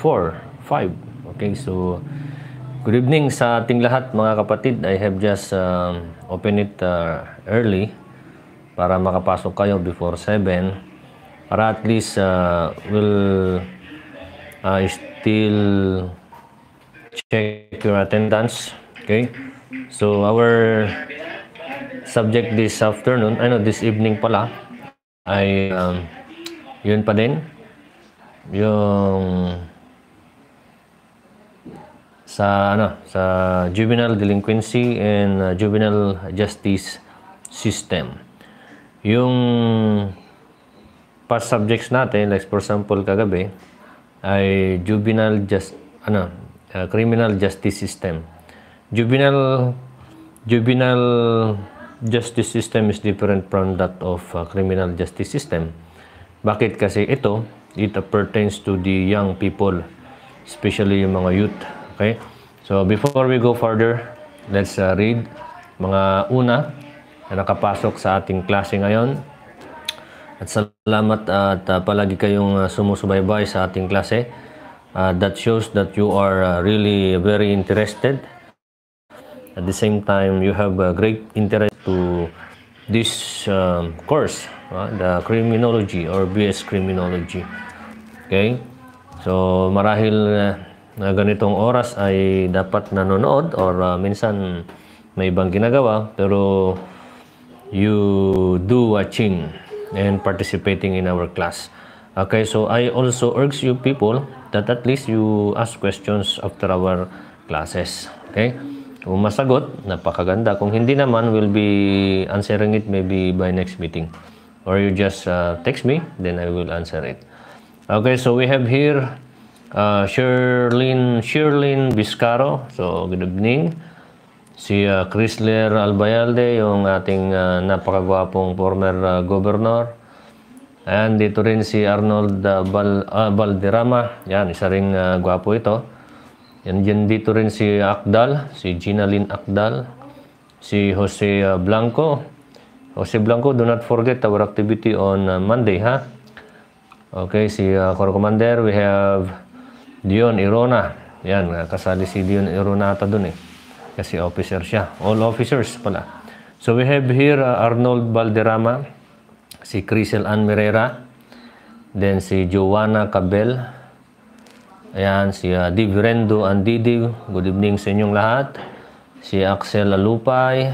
4, 5. Okay, so good evening sa ating lahat mga kapatid. I have just um, opened it uh, early para makapasok kayo before 7 para at least uh, will uh, still check your attendance okay so our subject this afternoon I know this evening pala ay um, yun pa din yung sa ano sa juvenile delinquency and uh, juvenile justice system. Yung past subjects natin like for example kagabi ay juvenile just ano uh, criminal justice system. Juvenile juvenile justice system is different from that of uh, criminal justice system. Bakit kasi ito it pertains to the young people especially yung mga youth Okay? So, before we go further, let's uh, read mga una na nakapasok sa ating klase ngayon. At salamat at uh, palagi kayong uh, sumusubaybay sa ating klase. Uh, that shows that you are uh, really very interested. At the same time, you have a great interest to this um, course, uh, the criminology or BS criminology. Okay? So, marahil uh, na ganitong oras ay dapat nanonood or uh, minsan may ibang ginagawa pero you do watching and participating in our class. Okay, so I also urge you people that at least you ask questions after our classes. Okay? Kung masagot, napakaganda. Kung hindi naman, we'll be answering it maybe by next meeting. Or you just uh, text me, then I will answer it. Okay, so we have here uh, Sherlyn, Sherlyn Biscaro. So, good evening. Si uh, Chrysler Albayalde, yung ating uh, napakagwapong former uh, governor. And dito rin si Arnold uh, Bal, uh, Balderrama. Yan, isa ring uh, gwapo ito. Yan, dyan dito rin si Akdal, si Gina Lynn Akdal. Si Jose uh, Blanco. Jose Blanco, do not forget our activity on uh, Monday, ha? Okay, si uh, Corps Commander, we have Dion Irona. Yan, kasali si Dion Ironata dun eh. Kasi officer siya. All officers pala. So we have here uh, Arnold Valderrama, si Crisel Ann Merera, then si Joanna Cabel, ayan, si uh, Div Rendo Andidiv, good evening sa inyong lahat, si Axel Alupay,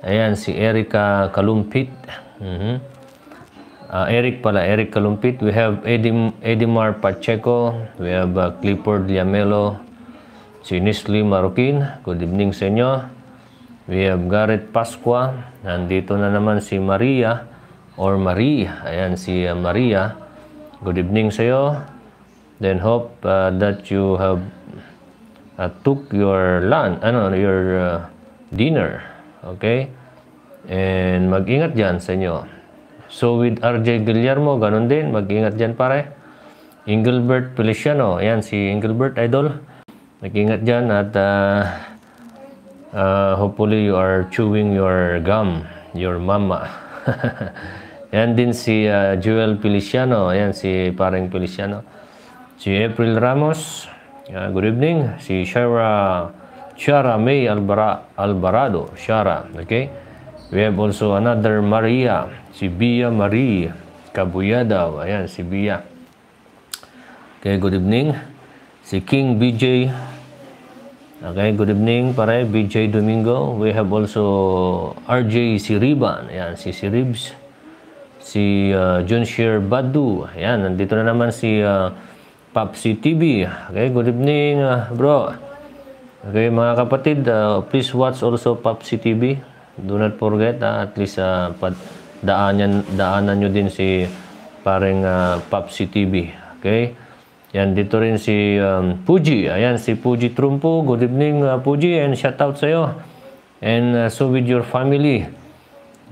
ayan, si Erica Kalumpit, mm -hmm uh, Eric pala, Eric Kalumpit. We have Edim, Edimar Pacheco. We have uh, Clifford Liamelo. Si Nisli Marukin. Good evening sa inyo. We have Garrett Pasqua. Nandito na naman si Maria or Marie. Ayan, si uh, Maria. Good evening sa iyo. Then hope uh, that you have uh, took your lunch, ano, your uh, dinner. Okay? And mag-ingat dyan sa inyo. So with RJ Guillermo, ganun din. Mag-ingat dyan pare. Engelbert Feliciano. Ayan, si Engelbert Idol. Mag-ingat dyan at uh, uh, hopefully you are chewing your gum, your mama. Ayan din si uh, Joel Feliciano. Ayan si pareng Feliciano. Si April Ramos. Uh, good evening. Si Shara, Shara May Albara, Alvarado. Shara, okay? We have also another Maria si Bia Marie Cabuyadaw. Ayan, si Bia. Okay, good evening. Si King BJ. Okay, good evening pare. BJ Domingo. We have also RJ Siriban. Ayan, si Siribs. Si uh, Junshir Badu. Ayan, nandito na naman si uh, Papsi TV. Okay, good evening uh, bro. Okay, mga kapatid, uh, please watch also Papsi TV. Do not forget, uh, at least uh, daanan, daanan nyo din si paring uh, ah, Popsi TV. Okay? Yan, dito rin si um, Puji. Ayan, si Puji Trumpo. Good evening, uh, Puji. And shout out sa iyo. And uh, so with your family.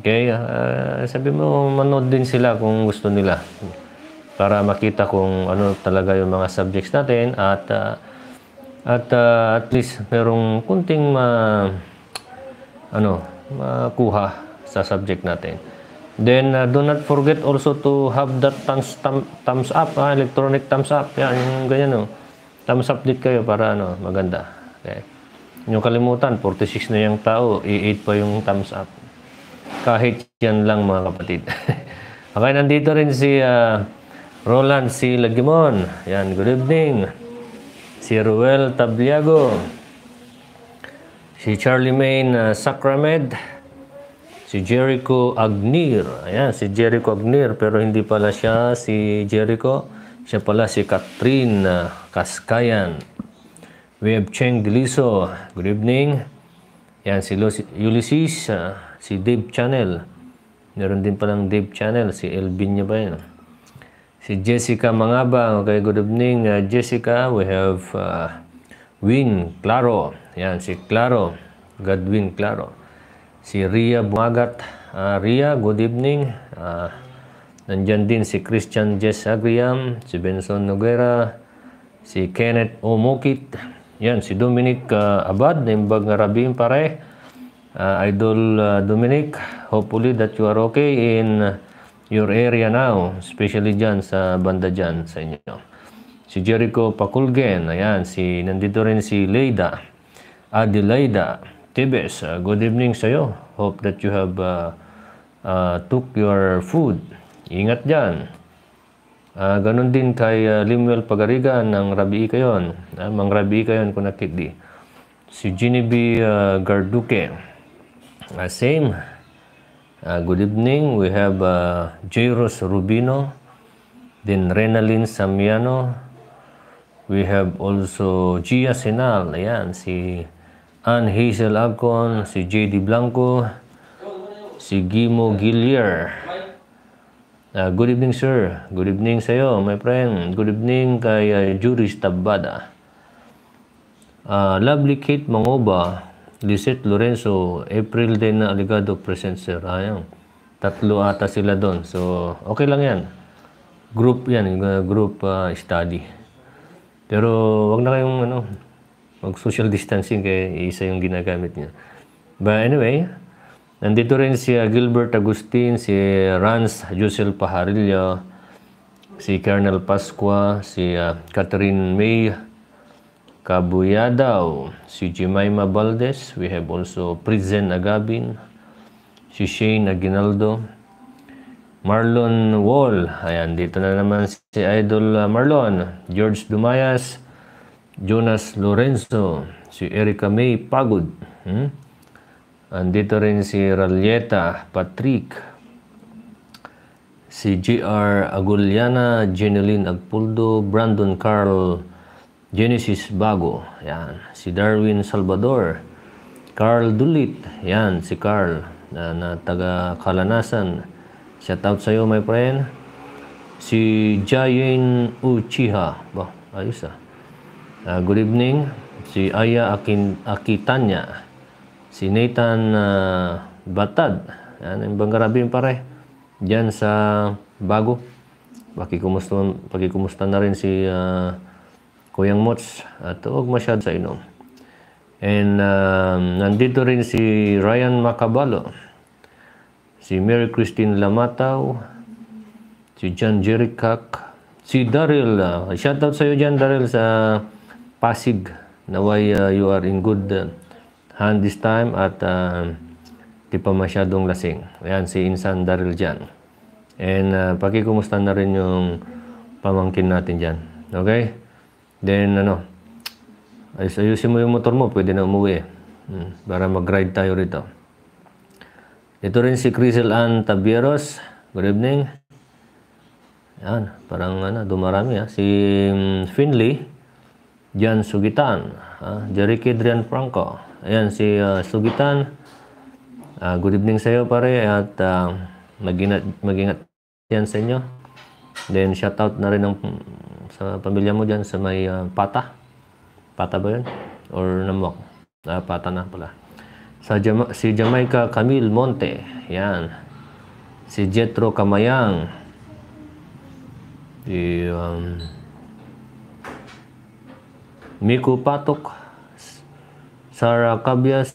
Okay? Uh, sabi mo, manood din sila kung gusto nila. Para makita kung ano talaga yung mga subjects natin. At uh, at uh, at least merong kunting ma, ano, makuha sa subject natin. Then uh, do not forget also to have that thumbs, thumb, thumbs up, ah, electronic thumbs up. Yan, yung ganyan no. Oh. Thumbs up din kayo para ano, maganda. Okay. Yung kalimutan, 46 na yung tao, i-8 pa yung thumbs up. Kahit yan lang mga kapatid. okay, nandito rin si uh, Roland si Lagimon. Yan, good evening. Si Ruel Tabliago. Si Charlie Main uh, Sacramed. Si Jericho Agnir. Ayan, si Jericho Agnir. Pero hindi pala siya si Jericho. Siya pala si Katrina Kaskayan. We have Cheng Gliso. Good evening. Yan, si Los Ulysses. Uh, si Dave Channel. Meron din palang Dave Channel. Si Elvin niya ba yun? Si Jessica Mangabang. Okay, good evening. Uh, Jessica, we have uh, Win Claro. Yan, si Claro. Godwin Claro si Ria Bumagat. Uh, Ria, good evening. Uh, nandyan din si Christian Jess Agriam, si Benson Noguera, si Kenneth Omokit, yan, si Dominic uh, Abad, Nimbag Rabim Pare, uh, Idol uh, Dominic, hopefully that you are okay in your area now, especially dyan sa banda dyan sa inyo. Si Jericho Pakulgen, ayan, si, nandito rin si Leida, Adelaida, Tibes, uh, good evening sa'yo. Hope that you have uh, uh, took your food. Ingat dyan. Uh, ganon din kay uh, Limuel Pagariga ng Rabi Ikayon. Uh, Mang Rabi Ikayon ko nakikdi. Si Ginibi uh, Garduque. Uh, same. Uh, good evening. We have uh, Jairus Rubino. Then Renalyn Samiano. We have also Gia Sinal. Ayan, si Ann Hazel Agcon, si JD Blanco, si Gimo Gillier. Uh, good evening, sir. Good evening sa'yo, my friend. Good evening kay uh, Juris Tabada. Uh, lovely Kate Mangoba, Lisette Lorenzo, April din na Aligado present, sir. Ayun. Tatlo ata sila doon. So, okay lang yan. Group yan, uh, group uh, study. Pero, wag na kayong ano, pag social distancing, kaya isa yung ginagamit niya. But anyway, nandito rin si ah, Gilbert Agustin, si Rans Josel Pajarillo, si Colonel Pasqua, si uh, Catherine May Kabuyadaw, si Jemima Valdez, we have also Prizen Agabin, si Shane Aguinaldo, Marlon Wall. Ayan, dito na naman si Idol ah, Marlon. George Dumayas, Jonas Lorenzo, si Erica May Pagod. Hmm? Andito rin si Ralieta Patrick, si G.R. Aguliana, Jeneline Agpuldo, Brandon Carl, Genesis Bago, yan. si Darwin Salvador, Carl Dulit, yan, si Carl na, na taga Kalanasan. Shout out iyo, my friend. Si Jayen Uchiha, ba, ayos ah. Uh, good evening. Si Aya Akin, Akitanya. Si Nathan uh, Batad. Yan, yung Bangarabin pare. Diyan sa Bago. Pakikumusta, pakikumusta na rin si uh, Kuyang Mots. At huwag masyad sa inom. And uh, nandito rin si Ryan Macabalo. Si Mary Christine Lamataw. Si John Jerichak. Si Daryl. Uh, shout sa iyo dyan, Daryl, sa Pasig. Naway uh, you are in good uh, hand this time at uh, di pa masyadong lasing. Ayan, si Insan Daril dyan. And uh, pakikumusta na rin yung pamangkin natin dyan. Okay? Then ano, ayos ayusin mo yung motor mo, pwede na umuwi eh. Hmm, para mag-ride tayo rito. Ito rin si Crisel Ann Tabieros. Good evening. Ayan, parang ano, dumarami ha. Ah. Si mm, Finley. Jan Sugitan, uh, Adrian Franco. Ayan si uh, Sugitan. Uh, good evening sa iyo pare at uh, magingat magingat yan sa inyo. Then shout out na rin ng sa pamilya mo diyan sa may uh, Pata. Pata ba 'yun? Or Namok? Uh, ah, pata na pala. Sa Jama si Jamaica Camille Monte. Yan. Si Jetro Kamayang. Di um, Miku Patok, Sara Cabias,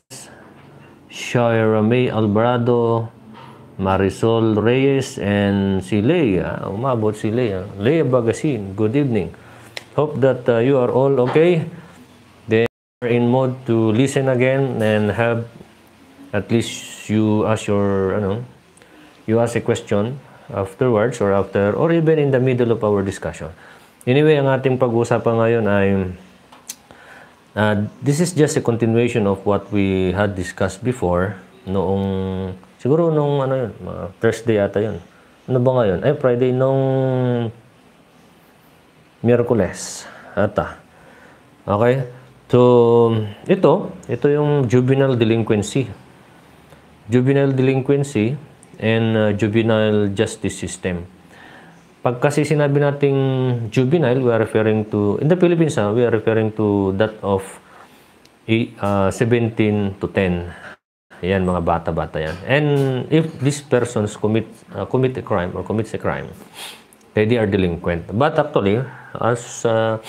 Shira May Alvarado, Marisol Reyes, and si Leia. Umabot si Leia. Leia Bagasin, good evening. Hope that uh, you are all okay. They are in mode to listen again and have at least you ask your, ano, you ask a question afterwards or after or even in the middle of our discussion. Anyway, ang ating pag-uusapan ngayon ay Uh, this is just a continuation of what we had discussed before noong, siguro noong ano yun, uh, Thursday yata yun. Ano ba ngayon? Ay, eh, Friday, noong Miyerkules ata. Okay? So, ito, ito yung juvenile delinquency. Juvenile delinquency and uh, juvenile justice system. Pag kasi sinabi nating juvenile, we are referring to, in the Philippines, ha, ah, we are referring to that of uh, eh, 17 ah, to 10. Ayan, mga bata-bata yan. And if these persons commit, uh, commit a crime or commits a crime, eh, they, are delinquent. But actually, as uh,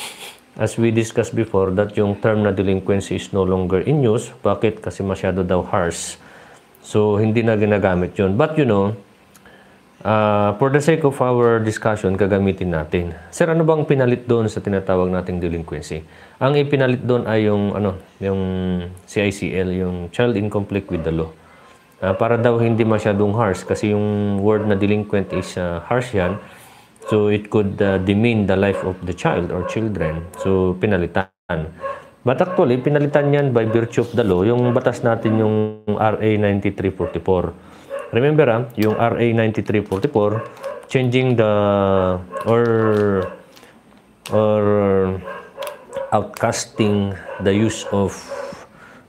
as we discussed before, that yung term na delinquency is no longer in use. Bakit? Kasi masyado daw harsh. So, hindi na ginagamit yun. But you know, Uh, for the sake of our discussion, gagamitin natin. Sir, ano bang pinalit doon sa tinatawag nating delinquency? Ang ipinalit doon ay yung ano, yung CICL, yung child in conflict with the law. Uh, para daw hindi masyadong harsh kasi yung word na delinquent is uh, harsh yan. So it could uh, demean the life of the child or children. So pinalitan. But actually, pinalitan yan by virtue of the law, yung batas natin yung RA 9344 Remember ah, yung RA 9344, changing the or or outcasting the use of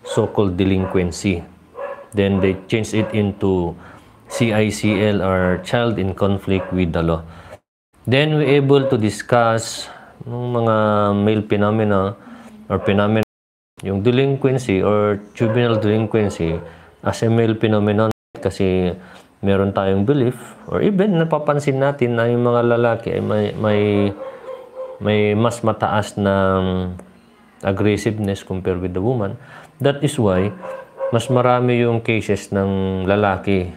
so-called delinquency. Then they changed it into CICL or child in conflict with the law. Then we able to discuss ng mga male phenomena or phenomena yung delinquency or juvenile delinquency as a male phenomena kasi meron tayong belief or even napapansin natin na yung mga lalaki ay may may may mas mataas na um, aggressiveness compared with the woman. That is why mas marami yung cases ng lalaki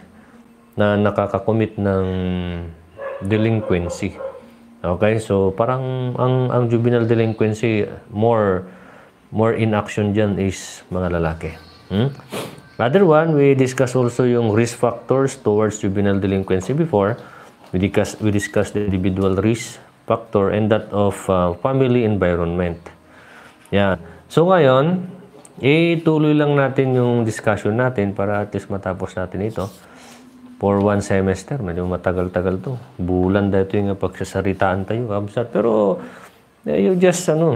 na nakakakomit ng delinquency. Okay, so parang ang ang juvenile delinquency more more in action diyan is mga lalaki. Hmm? Other one, we discussed also yung risk factors towards juvenile delinquency before. We discussed, we discussed the individual risk factor and that of uh, family environment. Yeah. So ngayon, ituloy lang natin yung discussion natin para at least matapos natin ito. For one semester, medyo matagal-tagal to. Bulan dito yung pagsasaritaan tayo, kabsat. Pero eh, you just ano,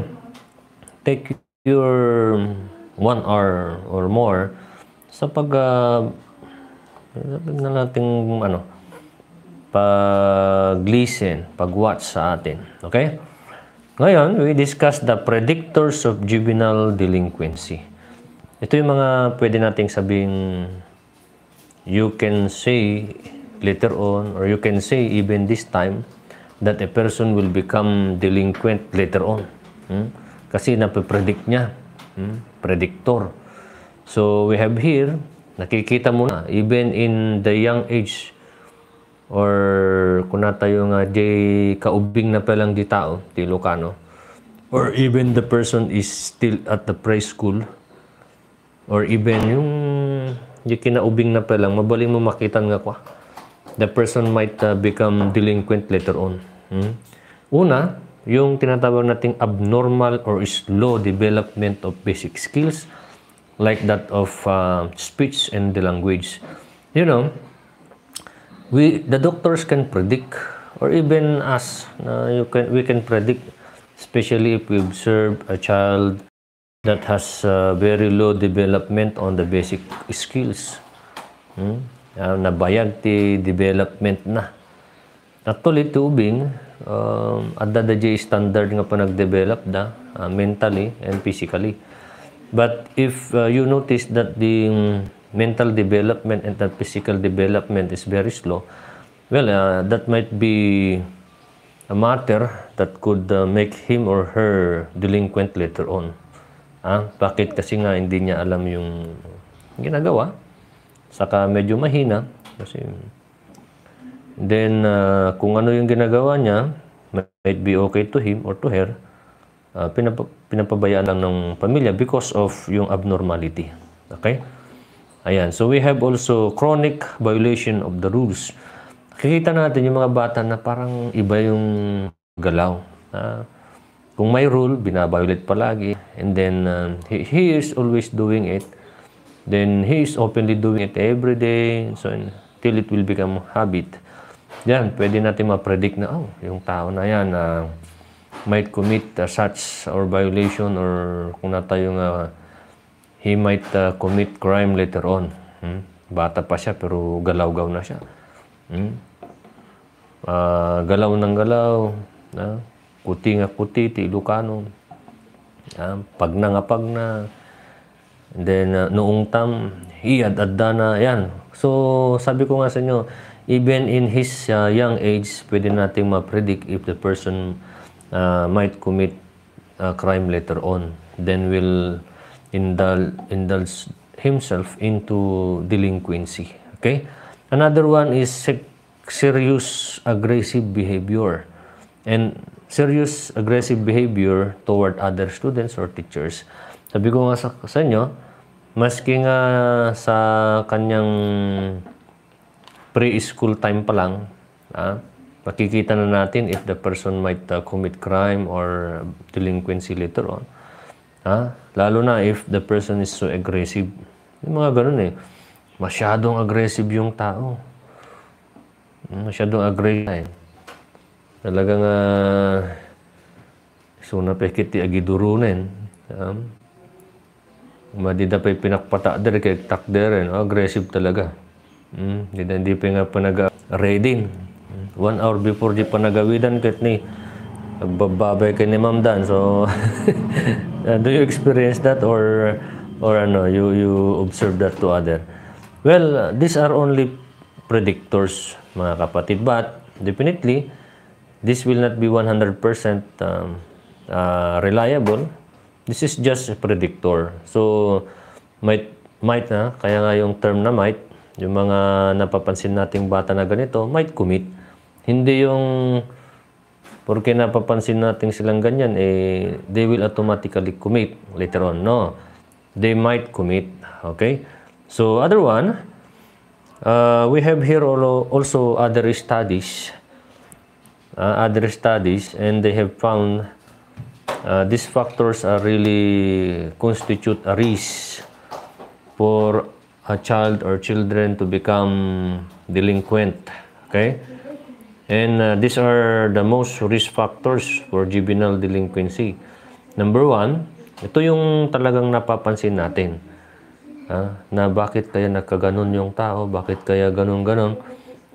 take your one hour or more sa pag uh, na nating ano pag listen, pag watch sa atin. Okay? Ngayon, we discuss the predictors of juvenile delinquency. Ito yung mga pwede nating sabing you can say later on or you can say even this time that a person will become delinquent later on. Hmm? Kasi napipredict niya. Hmm? Predictor. So we have here, nakikita mo na, even in the young age, or kung na tayo nga di kaubing na palang di tao, di Lucano, or even the person is still at the preschool, or even yung yung kinaubing na palang, mabaling mo makita nga kwa. The person might uh, become delinquent later on. Hmm? Una, yung tinatawag nating abnormal or slow development of basic skills like that of uh, speech and the language. You know, we the doctors can predict or even us, uh, you can, we can predict, especially if we observe a child that has uh, very low development on the basic skills. Hmm? Uh, nabayag ti development na. Actually, tubing, um, adda da standard nga pa nag-develop da, uh, mentally and physically. But if uh, you notice that the um, mental development and that physical development is very slow, well, uh, that might be a matter that could uh, make him or her delinquent later on. Ah, bakit kasi nga hindi niya alam yung ginagawa. Saka medyo mahina. Kasi, um, then, uh, kung ano yung ginagawa niya, might be okay to him or to her uh, pinap- pinapabayaan lang ng pamilya because of yung abnormality. Okay? Ayan. So, we have also chronic violation of the rules. Kikita natin yung mga bata na parang iba yung galaw. Uh, kung may rule, binabiolate palagi. And then, uh, he, he is always doing it. Then, he is openly doing it every day. So, until it will become habit. Yan, pwede natin ma-predict na, oh, yung tao na yan, uh, might commit uh, such or violation or kung na tayo nga he might uh, commit crime later on. Hmm? Bata pa siya pero galaw-gaw na siya. Hmm? Uh, galaw ng galaw, na? kuti nga kuti, ti Ilocano. Uh, pagna na nga pag And then uh, noong tam, he ad adda na yan. So sabi ko nga sa inyo, even in his uh, young age, pwede nating ma-predict if the person uh, might commit a crime later on, then will indulge, indulge himself into delinquency. Okay? Another one is serious aggressive behavior. And serious aggressive behavior toward other students or teachers. Sabi ko nga sa, sa inyo, maski nga sa kanyang preschool time pa lang, ah, makikita na natin if the person might uh, commit crime or delinquency later on. Ha? Lalo na if the person is so aggressive. Yung mga ganun eh. Masyadong aggressive yung tao. Masyadong aggressive. Talagang uh, so napikit ti agidurunen. Um, madida pa pinakpata der kay takderen. Eh, aggressive talaga. Mm, hindi, hindi pa nga pa nag-raiding. Uh, One hour before di panagawidan kahit ni nagbababay kay ni Ma'am Dan. So, uh, do you experience that or or ano, you, you observe that to other? Well, uh, these are only predictors, mga kapatid. But, definitely, this will not be 100% um, uh, reliable. This is just a predictor. So, might, might na, kaya nga yung term na might, yung mga napapansin nating bata na ganito, might commit. Hindi yung porque napapansin natin silang ganyan, eh, they will automatically commit later on. No, they might commit. Okay? So, other one, uh, we have here also other studies. Uh, other studies, and they have found uh, these factors are really constitute a risk for a child or children to become delinquent. Okay? And uh, these are the most risk factors for juvenile delinquency. Number one, ito yung talagang napapansin natin. Ha? Na bakit kaya nagkaganon yung tao? Bakit kaya ganon-ganon?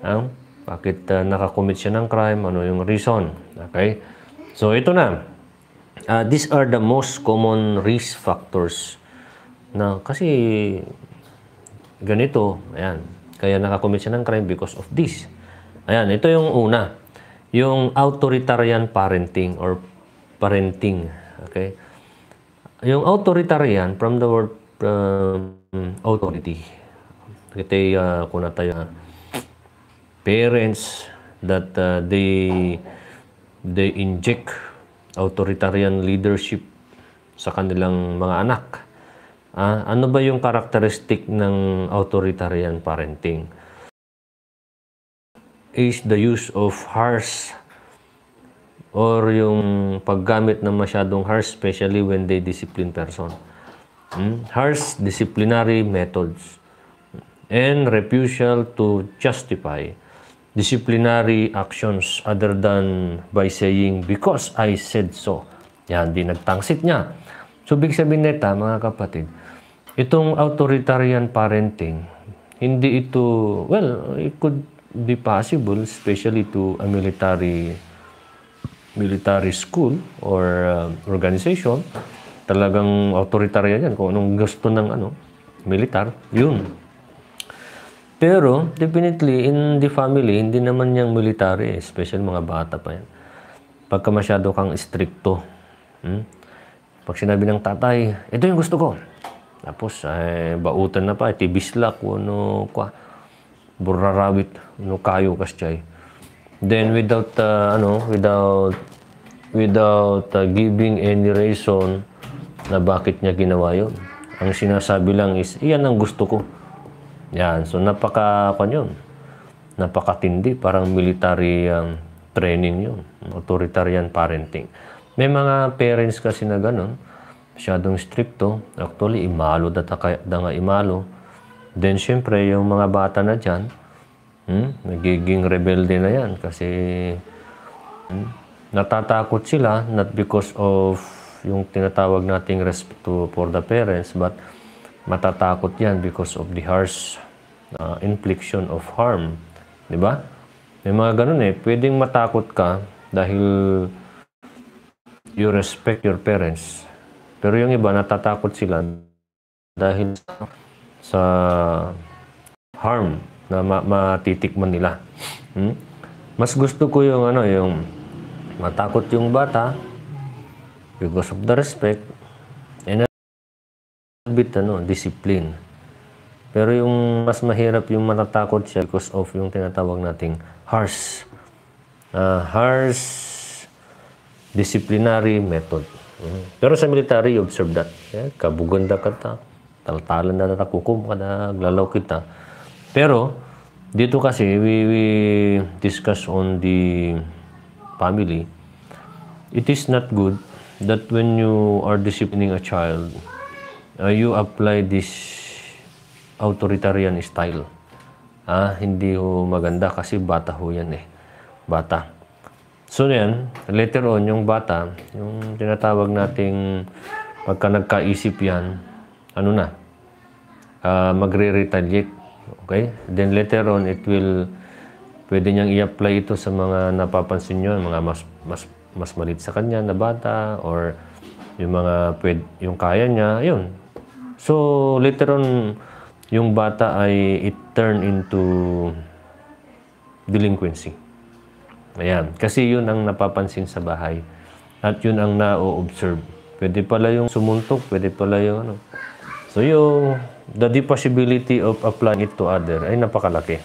Ha? Bakit uh, nakakommit siya ng crime? Ano yung reason? Okay? So, ito na. Uh, these are the most common risk factors. Na, kasi ganito, ayan, kaya nakakommit siya ng crime because of this. Ayan, ito yung una. Yung authoritarian parenting or parenting. Okay? Yung authoritarian from the word um, authority. Kita uh, kuna tayo uh, parents that uh, they they inject authoritarian leadership sa kanilang mga anak. Uh, ano ba yung characteristic ng authoritarian parenting? is the use of harsh or yung paggamit ng masyadong harsh especially when they discipline person. Hmm? Harsh disciplinary methods and refusal to justify disciplinary actions other than by saying because I said so. Yan, di nagtangsit niya. So, big sabihin nito, mga kapatid, itong authoritarian parenting, hindi ito, well, it could be possible, especially to a military military school or uh, organization, talagang authoritarian yan kung anong gusto ng ano, militar, yun. Pero, definitely, in the family, hindi naman niyang military, eh, especially mga bata pa yan. Pagka masyado kang stricto, hmm? pag sinabi ng tatay, ito yung gusto ko. Tapos, ay, eh, bautan na pa, tibislak, ano, kwa burra rabbit no kayo kaschay then without uh, ano without without uh, giving any reason na bakit niya ginawa yon ang sinasabi lang is iyan ang gusto ko yan so napaka kan napakatindi parang military um, training yun authoritarian parenting may mga parents kasi na ganun masyadong stricto actually imalo data da nga imalo Then, syempre, yung mga bata na dyan, hmm, nagiging rebelde na yan kasi hmm, natatakot sila not because of yung tinatawag nating respect to, for the parents but matatakot yan because of the harsh uh, infliction of harm. Di ba? May mga ganun eh. Pwedeng matakot ka dahil you respect your parents. Pero yung iba, natatakot sila dahil sa harm na ma- matitikman nila. Hmm? Mas gusto ko yung ano, yung matakot yung bata because of the respect and a bit ano, discipline. Pero yung mas mahirap yung matatakot siya because of yung tinatawag nating harsh uh, harsh disciplinary method. Hmm? Pero sa military, you observe that. Yeah? Kabuganda ka ta taltalan na na kukum ka na naglalaw kita. Pero, dito kasi, we, we discuss on the family. It is not good that when you are disciplining a child, uh, you apply this authoritarian style. Ah, hindi ho maganda kasi bata ho yan eh. Bata. So yan, later on, yung bata, yung tinatawag nating pagka nagkaisip yan, ano na, uh, magre-retaliate. Okay? Then later on, it will, pwede niyang i-apply ito sa mga napapansin niyo, mga mas, mas, mas malit sa kanya na bata or yung mga pwede, yung kaya niya, yun. So, later on, yung bata ay it turn into delinquency. Ayan. Kasi yun ang napapansin sa bahay. At yun ang na-observe. Pwede pala yung sumuntok, pwede pala yung ano. So yung the possibility of applying it to other ay napakalaki.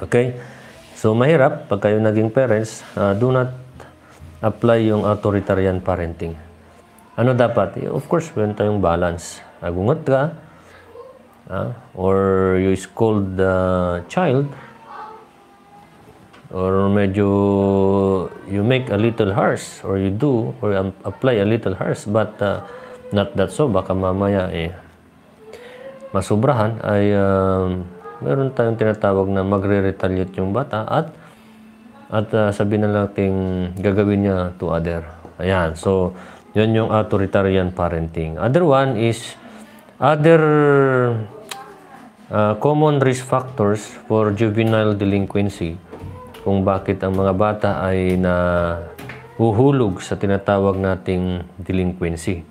Okay? So mahirap pag kayo naging parents, uh, do not apply yung authoritarian parenting. Ano dapat? Eh, of course, meron tayong balance. Agungot ka, uh, or you scold the child, or medyo you make a little harsh, or you do, or um, apply a little harsh, but uh, not that so, baka mamaya eh, masobrahan ay uh, meron tayong tinatawag na magre-retaliate yung bata at at uh, ah, sabihin na natin gagawin niya to other. Ayan. So, yun yung authoritarian parenting. Other one is other uh, common risk factors for juvenile delinquency kung bakit ang mga bata ay na huhulog sa tinatawag nating delinquency.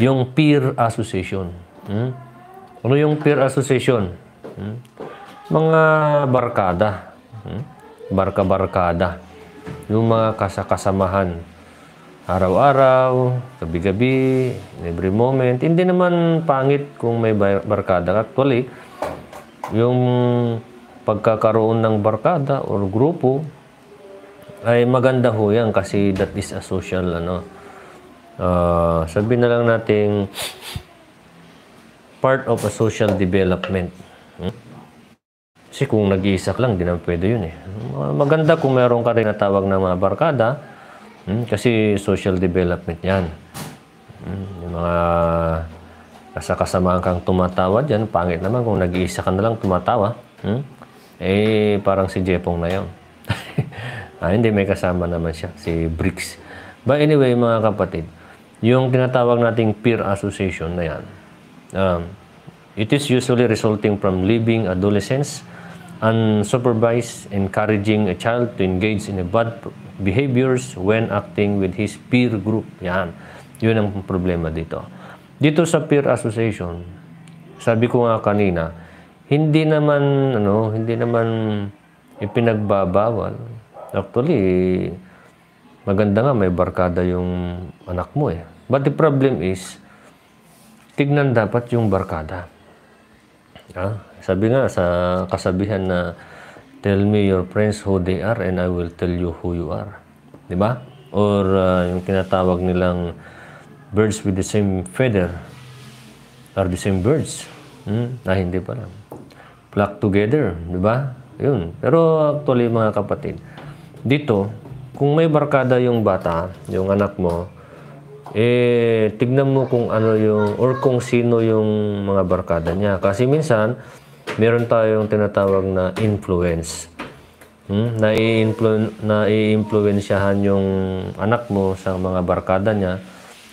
Yung peer association. Hmm? Ano yung peer association? Hmm? Mga barkada. Hmm? Barka-barkada. Yung mga kasakasamahan. Araw-araw, gabi-gabi, every moment. Hindi naman pangit kung may barkada. Actually, yung pagkakaroon ng barkada or grupo ay maganda ho yan kasi that is a social ano. Uh, ah, sabi na lang nating part of a social development. Hmm? Kasi kung nag-iisa lang, di naman pwede yun eh. Maganda kung meron ka rin natawag na mga barkada, hmm? kasi social development yan. Hmm? Yung mga kasakasamahan kang tumatawa dyan, pangit naman kung nag-iisa ka na lang tumatawa. Hmm? Eh, parang si Jepong na yun. ah, hindi, may kasama naman siya, si Bricks. But anyway, mga kapatid, yung tinatawag nating peer association na yan, Um, it is usually resulting from leaving adolescence unsupervised, encouraging a child to engage in a bad behaviors when acting with his peer group. Yan. Yun ang problema dito. Dito sa peer association, sabi ko nga kanina, hindi naman ano, hindi naman ipinagbabawal. Actually, maganda nga may barkada yung anak mo eh. But the problem is, tignan dapat yung barkada. Ah, sabi nga sa kasabihan na tell me your friends who they are and I will tell you who you are. 'Di ba? Or uh, yung kinatawag nilang birds with the same feather are the same birds. Hmm? Na ah, hindi pala. Flock together, 'di ba? 'Yun. Pero actually mga kapatid, dito kung may barkada yung bata, yung anak mo, eh tignan mo kung ano yung or kung sino yung mga barkada niya kasi minsan meron tayong tinatawag na influence hmm? na i-influensyahan -influ yung anak mo sa mga barkada niya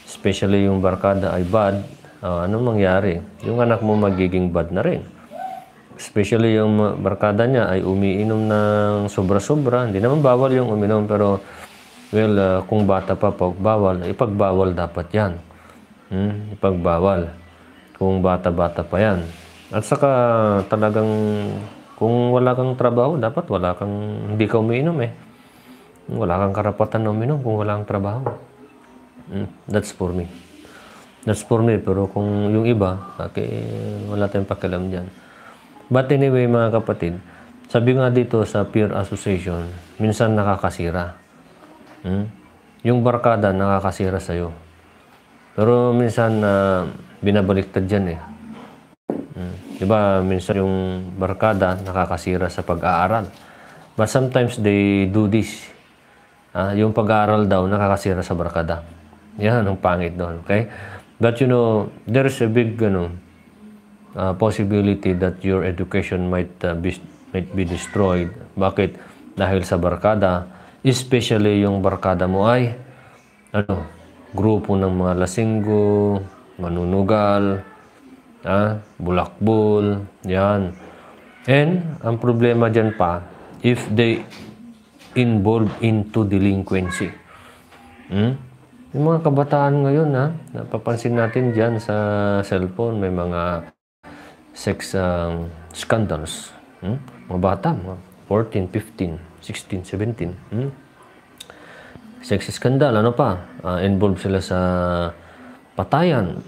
especially yung barkada ay bad uh, anong mangyari yung anak mo magiging bad na rin especially yung barkada niya ay umiinom ng sobra-sobra hindi naman bawal yung uminom pero Well, uh, kung bata pa po, bawal. Ipagbawal dapat yan. Hmm? Ipagbawal. Kung bata-bata pa yan. At saka talagang kung wala kang trabaho, dapat wala kang, hindi ka umiinom eh. Wala kang karapatan na uminom kung wala kang trabaho. Hmm? That's for me. That's for me. Pero kung yung iba, okay, wala tayong pakialam dyan. But anyway, mga kapatid, sabi nga dito sa peer association, minsan nakakasira. Hmm? Yung barkada nakakasira sa'yo. Pero minsan na uh, binabaliktad yan eh. Hmm. Diba minsan yung barkada nakakasira sa pag-aaral. But sometimes they do this. Ah, yung pag-aaral daw nakakasira sa barkada. Yan ang pangit doon, okay? But you know, there's a big ano, uh, possibility that your education might uh, be might be destroyed. Bakit? Dahil sa barkada, especially yung barkada mo ay ano, grupo ng mga lasinggo, manunugal, ah, bulakbol, yan. And ang problema diyan pa, if they involve into delinquency. Hmm? Yung mga kabataan ngayon, ha, napapansin natin dyan sa cellphone, may mga sex um, scandals. Hmm? Mga bata, mga 14, 15, 16, 17. Hmm? Sex scandal, ano pa? Uh, involved sila sa patayan,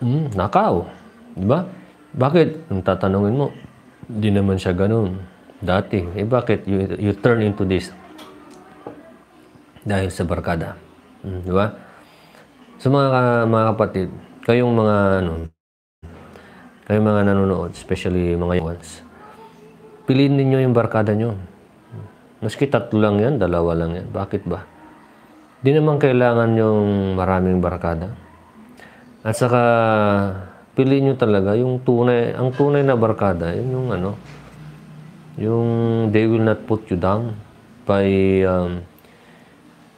hmm? nakaw. Di ba? Bakit? Nung tatanungin mo, di naman siya ganun. Dati. Eh bakit? You, you turn into this. Dahil sa barkada. Hmm, di ba? So mga, mga kapatid, kayong mga ano, kayong mga nanonood, especially mga young ones, piliin ninyo yung barkada nyo. Maski tatlo lang yan, dalawa lang yan. Bakit ba? Di naman kailangan yung maraming barkada. At saka, piliin nyo talaga yung tunay, ang tunay na barkada, yun yung ano, yung they will not put you down by um,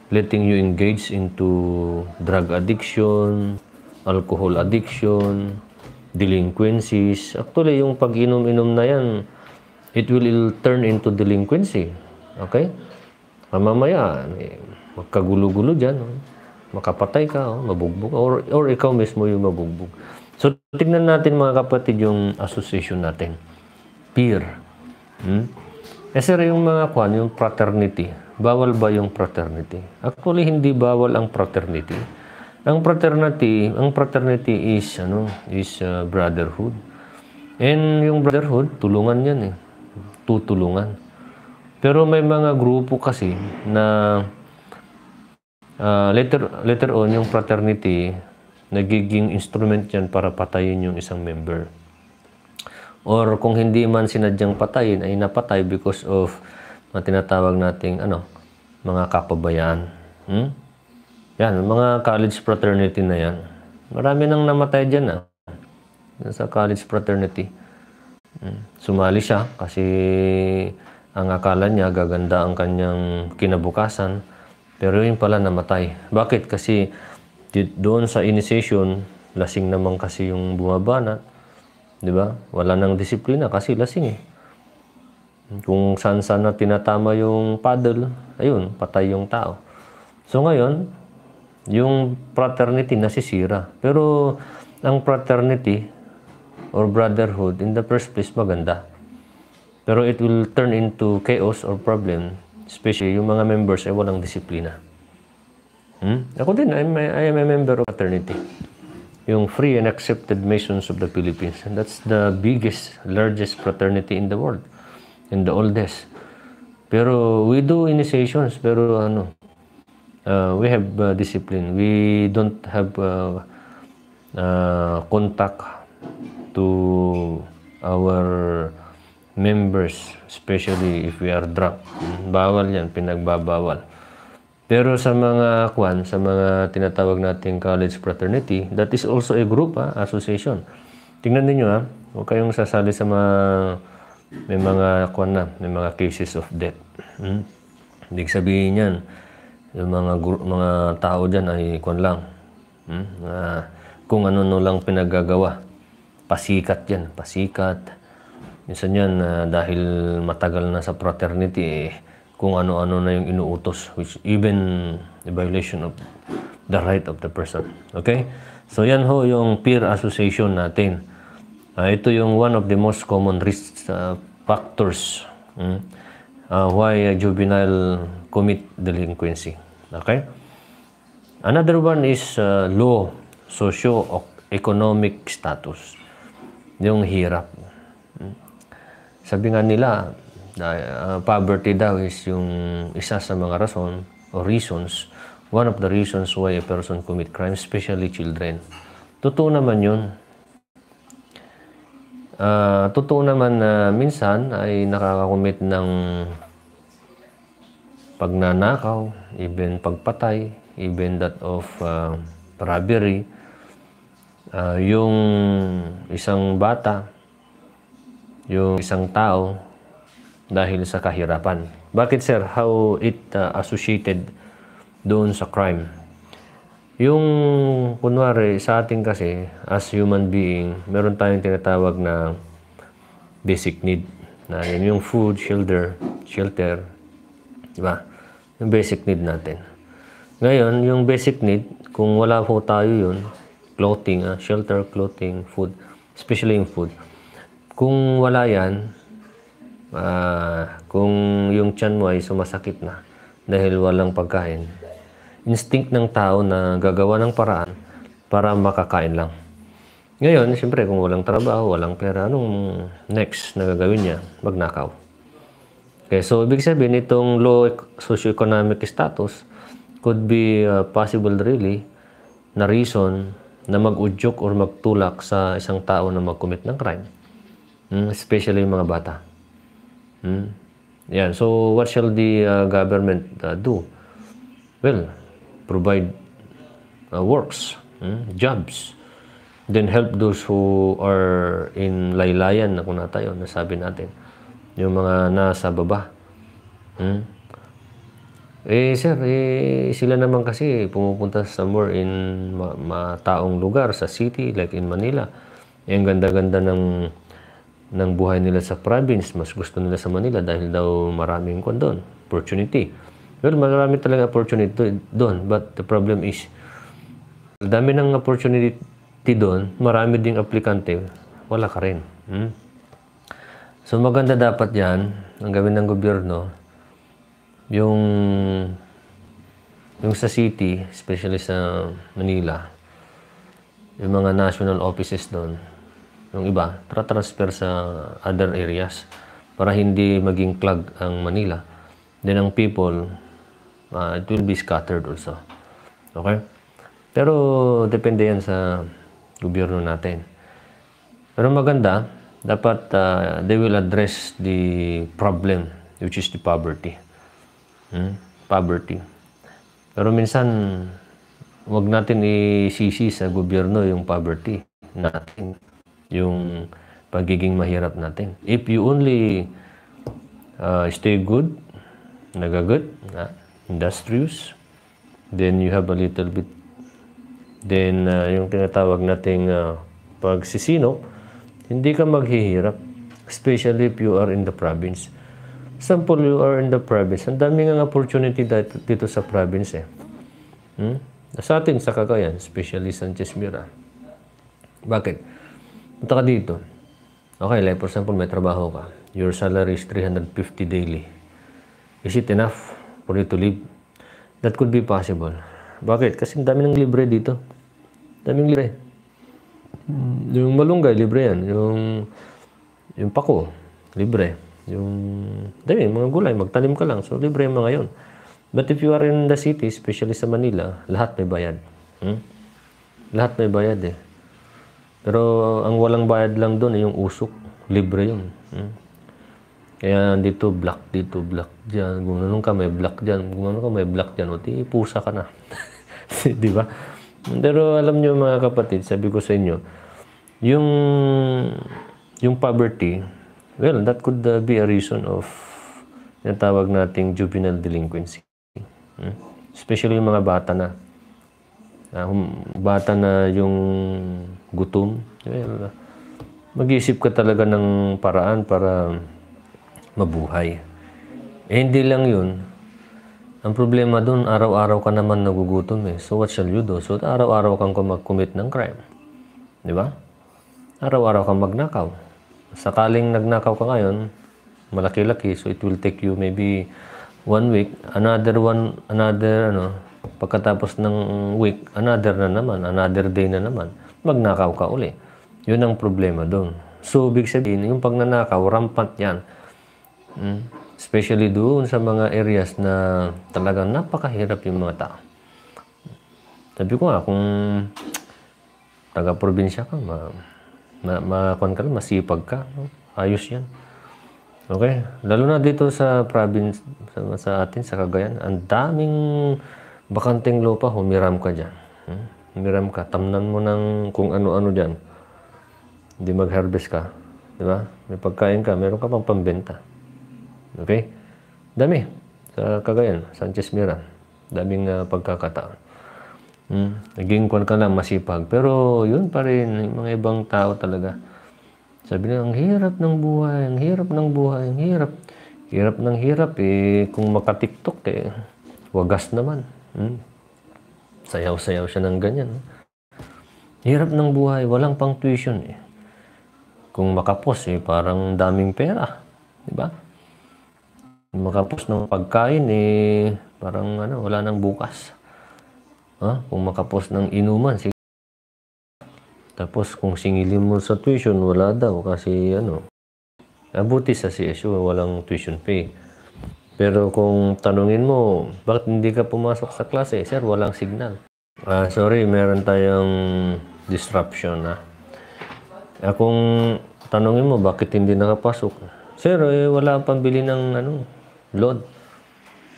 letting you engage into drug addiction, alcohol addiction, delinquencies. Actually, yung pag-inom-inom na yan, it will turn into delinquency. Okay? Ah, mamaya, eh, magkagulo-gulo dyan. Oh. Makapatay ka, oh, mabugbog. Or, or ikaw mismo yung mabugbog. So, tingnan natin mga kapatid yung association natin. Peer. Hmm? Eh sir, yung mga kwan, yung fraternity. Bawal ba yung fraternity? Actually, hindi bawal ang fraternity. Ang fraternity, ang fraternity is ano, is uh, brotherhood. And yung brotherhood, tulungan 'yan eh. Tutulungan. Pero may mga grupo kasi na uh, ah, later, later on, yung fraternity, nagiging instrument yan para patayin yung isang member. Or kung hindi man sinadyang patayin, ay napatay because of mga tinatawag nating ano, mga kapabayaan. Hmm? Yan, mga college fraternity na yan. Marami nang namatay dyan ah. Sa college fraternity. Hmm. Sumali siya kasi ang akala niya gaganda ang kanyang kinabukasan, pero yun pala namatay. Bakit? Kasi doon sa initiation, lasing naman kasi yung bumabanat. Di ba? Wala nang disiplina kasi lasing eh. Kung saan-saan na tinatama yung paddle, ayun, patay yung tao. So ngayon, yung fraternity nasisira. Pero ang fraternity or brotherhood in the first place maganda. Pero it will turn into chaos or problem, especially yung mga members ay walang disiplina. Hmm? Ako din, I'm, I am a member of fraternity. Yung Free and Accepted Masons of the Philippines. And that's the biggest, largest fraternity in the world. And the oldest. Pero we do initiations, pero ano, uh, we have uh, discipline. We don't have uh, uh, contact to our members, especially if we are drunk. Bawal yan, pinagbabawal. Pero sa mga kwan, sa mga tinatawag nating college fraternity, that is also a group, ha, ah, association. Tingnan niyo ha, ah, huwag kayong sasali sa mga, may mga kwan na, may mga cases of death. Hmm? Ibig sabihin yan, yung mga, mga tao dyan ay kwan lang. Hmm? Uh, kung ano-no lang pinagagawa, Pasikat yan, pasikat. Pasikat Minsan yan, uh, dahil matagal na sa fraternity, eh, kung ano-ano na yung inuutos, which even the violation of the right of the person. Okay? So yan ho yung peer association natin. Uh, ito yung one of the most common risk uh, factors mm, uh, why uh, juvenile commit delinquency. Okay? Another one is uh, low socio-economic status. Yung hirap. Sabi nga nila, uh, poverty daw is yung isa sa mga rason or reasons, one of the reasons why a person commit crime, especially children. Totoo naman yun. Uh, totoo naman na minsan ay nakakakumit ng pagnanakaw, even pagpatay, even that of uh, robbery. Uh, yung isang bata yung isang tao dahil sa kahirapan. Bakit sir, how it uh, associated doon sa crime? Yung kunwari sa atin kasi as human being, meron tayong tinatawag na basic need. Na yun yung food, shelter, shelter, di ba? Yung basic need natin. Ngayon, yung basic need, kung wala po tayo yun, clothing, ah, shelter, clothing, food, especially yung food, kung wala yan, uh, kung yung tiyan mo ay sumasakit na dahil walang pagkain, instinct ng tao na gagawa ng paraan para makakain lang. Ngayon, siyempre, kung walang trabaho, walang pera, anong next na gagawin niya? Magnakaw. Okay, so ibig sabihin itong low socioeconomic status could be uh, possible really na reason na mag-udyok or magtulak sa isang tao na mag-commit ng crime. Hmm? Especially yung mga bata. Hmm? Yan. So, what shall the uh, government uh, do? Well, provide uh, works, hmm? jobs. Then help those who are in laylayan na kung na tayo, nasabi natin. Yung mga nasa baba. Hmm? Eh, sir, eh, sila naman kasi pumupunta somewhere in ma- ma- lugar, sa city, like in Manila. Yung eh, ang ganda-ganda ng ng buhay nila sa province, mas gusto nila sa Manila dahil daw maraming kon doon, opportunity. Well, marami talaga opportunity doon, but the problem is, dami ng opportunity doon, marami ding aplikante, wala ka rin. Hmm? So maganda dapat yan, ang gawin ng gobyerno, yung, yung sa city, especially sa Manila, yung mga national offices doon, yung iba, tra-transfer sa other areas para hindi maging clog ang Manila. Then ang people, uh, it will be scattered also. Okay? Pero depende yan sa gobyerno natin. Pero maganda, dapat uh, they will address the problem which is the poverty. Hmm? Poverty. Pero minsan, wag natin isisi sa gobyerno yung poverty natin yung pagiging mahirap natin. If you only uh, stay good, nagagood, uh, industrious, then you have a little bit. Then uh, yung tinatawag nating uh, pagsisino, hindi ka maghihirap, especially if you are in the province. Sample, you are in the province. Ang daming ang opportunity dito, dito sa province eh. Hmm? Sa atin, sa Cagayan, especially Sanchez Mirar. Bakit? Punta ka dito. Okay, like for example, may trabaho ka. Your salary is 350 daily. Is it enough for you to live? That could be possible. Bakit? Kasi dami ng libre dito. Daming libre. Hmm. Yung malunggay, libre yan. Yung, yung pako, libre. Yung, dami, mga gulay, magtanim ka lang. So, libre yung mga yon. But if you are in the city, especially sa Manila, lahat may bayad. Hmm? Lahat may bayad eh. Pero ang walang bayad lang doon eh, yung usok. Libre yun. Hmm. Kaya dito black, dito black dyan. Gumanon ka, may black dyan. Gumanon ka, may black dyan. O di, pusa ka na. di ba? Pero alam nyo mga kapatid, sabi ko sa inyo, yung, yung poverty, well, that could uh, be a reason of natawag nating juvenile delinquency. Hmm. Especially yung mga bata na um, bata na yung gutom, well, eh, mag-iisip ka talaga ng paraan para mabuhay. Eh, hindi lang yun. Ang problema doon, araw-araw ka naman nagugutom eh. So what shall you do? So araw-araw kang mag-commit ng crime. Di ba? Araw-araw kang magnakaw. Sakaling nagnakaw ka ngayon, malaki-laki, so it will take you maybe one week, another one, another ano, Pagkatapos ng week, another na naman, another day na naman, magnakaw ka uli. Yun ang problema doon. So, big sabihin, yung pagnanakaw, rampant yan. Hmm? Especially doon sa mga areas na talagang napakahirap yung mga tao. Sabi ko nga, kung taga-probinsya ka, ma, ma, ma, ka lang, masipag ka, no? ayos yan. Okay? Lalo na dito sa province, sa, sa atin, sa Cagayan, ang daming bakanting lupa, humiram ka dyan. Hmm? Humiram ka, tamnan mo ng kung ano-ano dyan. Hindi mag-harvest ka. Di ba? May pagkain ka, meron ka pang pambenta. Okay? Dami. Sa Cagayan, Sanchez Mira. Daming uh, pagkakataon. Hmm? Naging kwan ka lang, masipag. Pero yun pa rin, mga ibang tao talaga. Sabi nila, ang hirap ng buhay, ang hirap ng buhay, ang hirap. Hirap ng hirap eh, kung makatiktok eh, wagas naman. Hmm? Sayaw-sayaw siya ng ganyan. Hirap ng buhay, walang pang tuition eh. Kung makapos eh, parang daming pera. Di ba? Makapos ng pagkain eh, parang ano, wala nang bukas. Ha? Kung makapos ng inuman, si Tapos kung singilin mo sa tuition, wala daw kasi ano. Abuti sa CSU, walang tuition pay. Pero kung tanungin mo, bakit hindi ka pumasok sa klase? Sir, walang signal. Uh, sorry, meron tayong disruption na. Ah. Uh, kung tanungin mo, bakit hindi nakapasok? Sir, eh, wala pambili ng ano, load.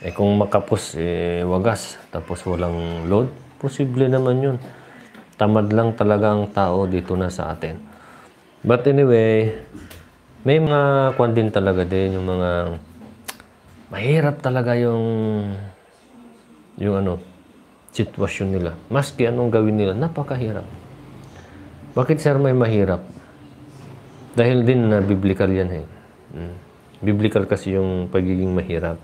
Eh kung makapos, eh, wagas, tapos walang load, posible naman yun. Tamad lang talaga ang tao dito na sa atin. But anyway, may mga kwan din talaga din yung mga mahirap talaga yung yung ano sitwasyon nila. Maski anong gawin nila, napakahirap. Bakit sir may mahirap? Dahil din na biblical yan eh. Hmm. Biblical kasi yung pagiging mahirap.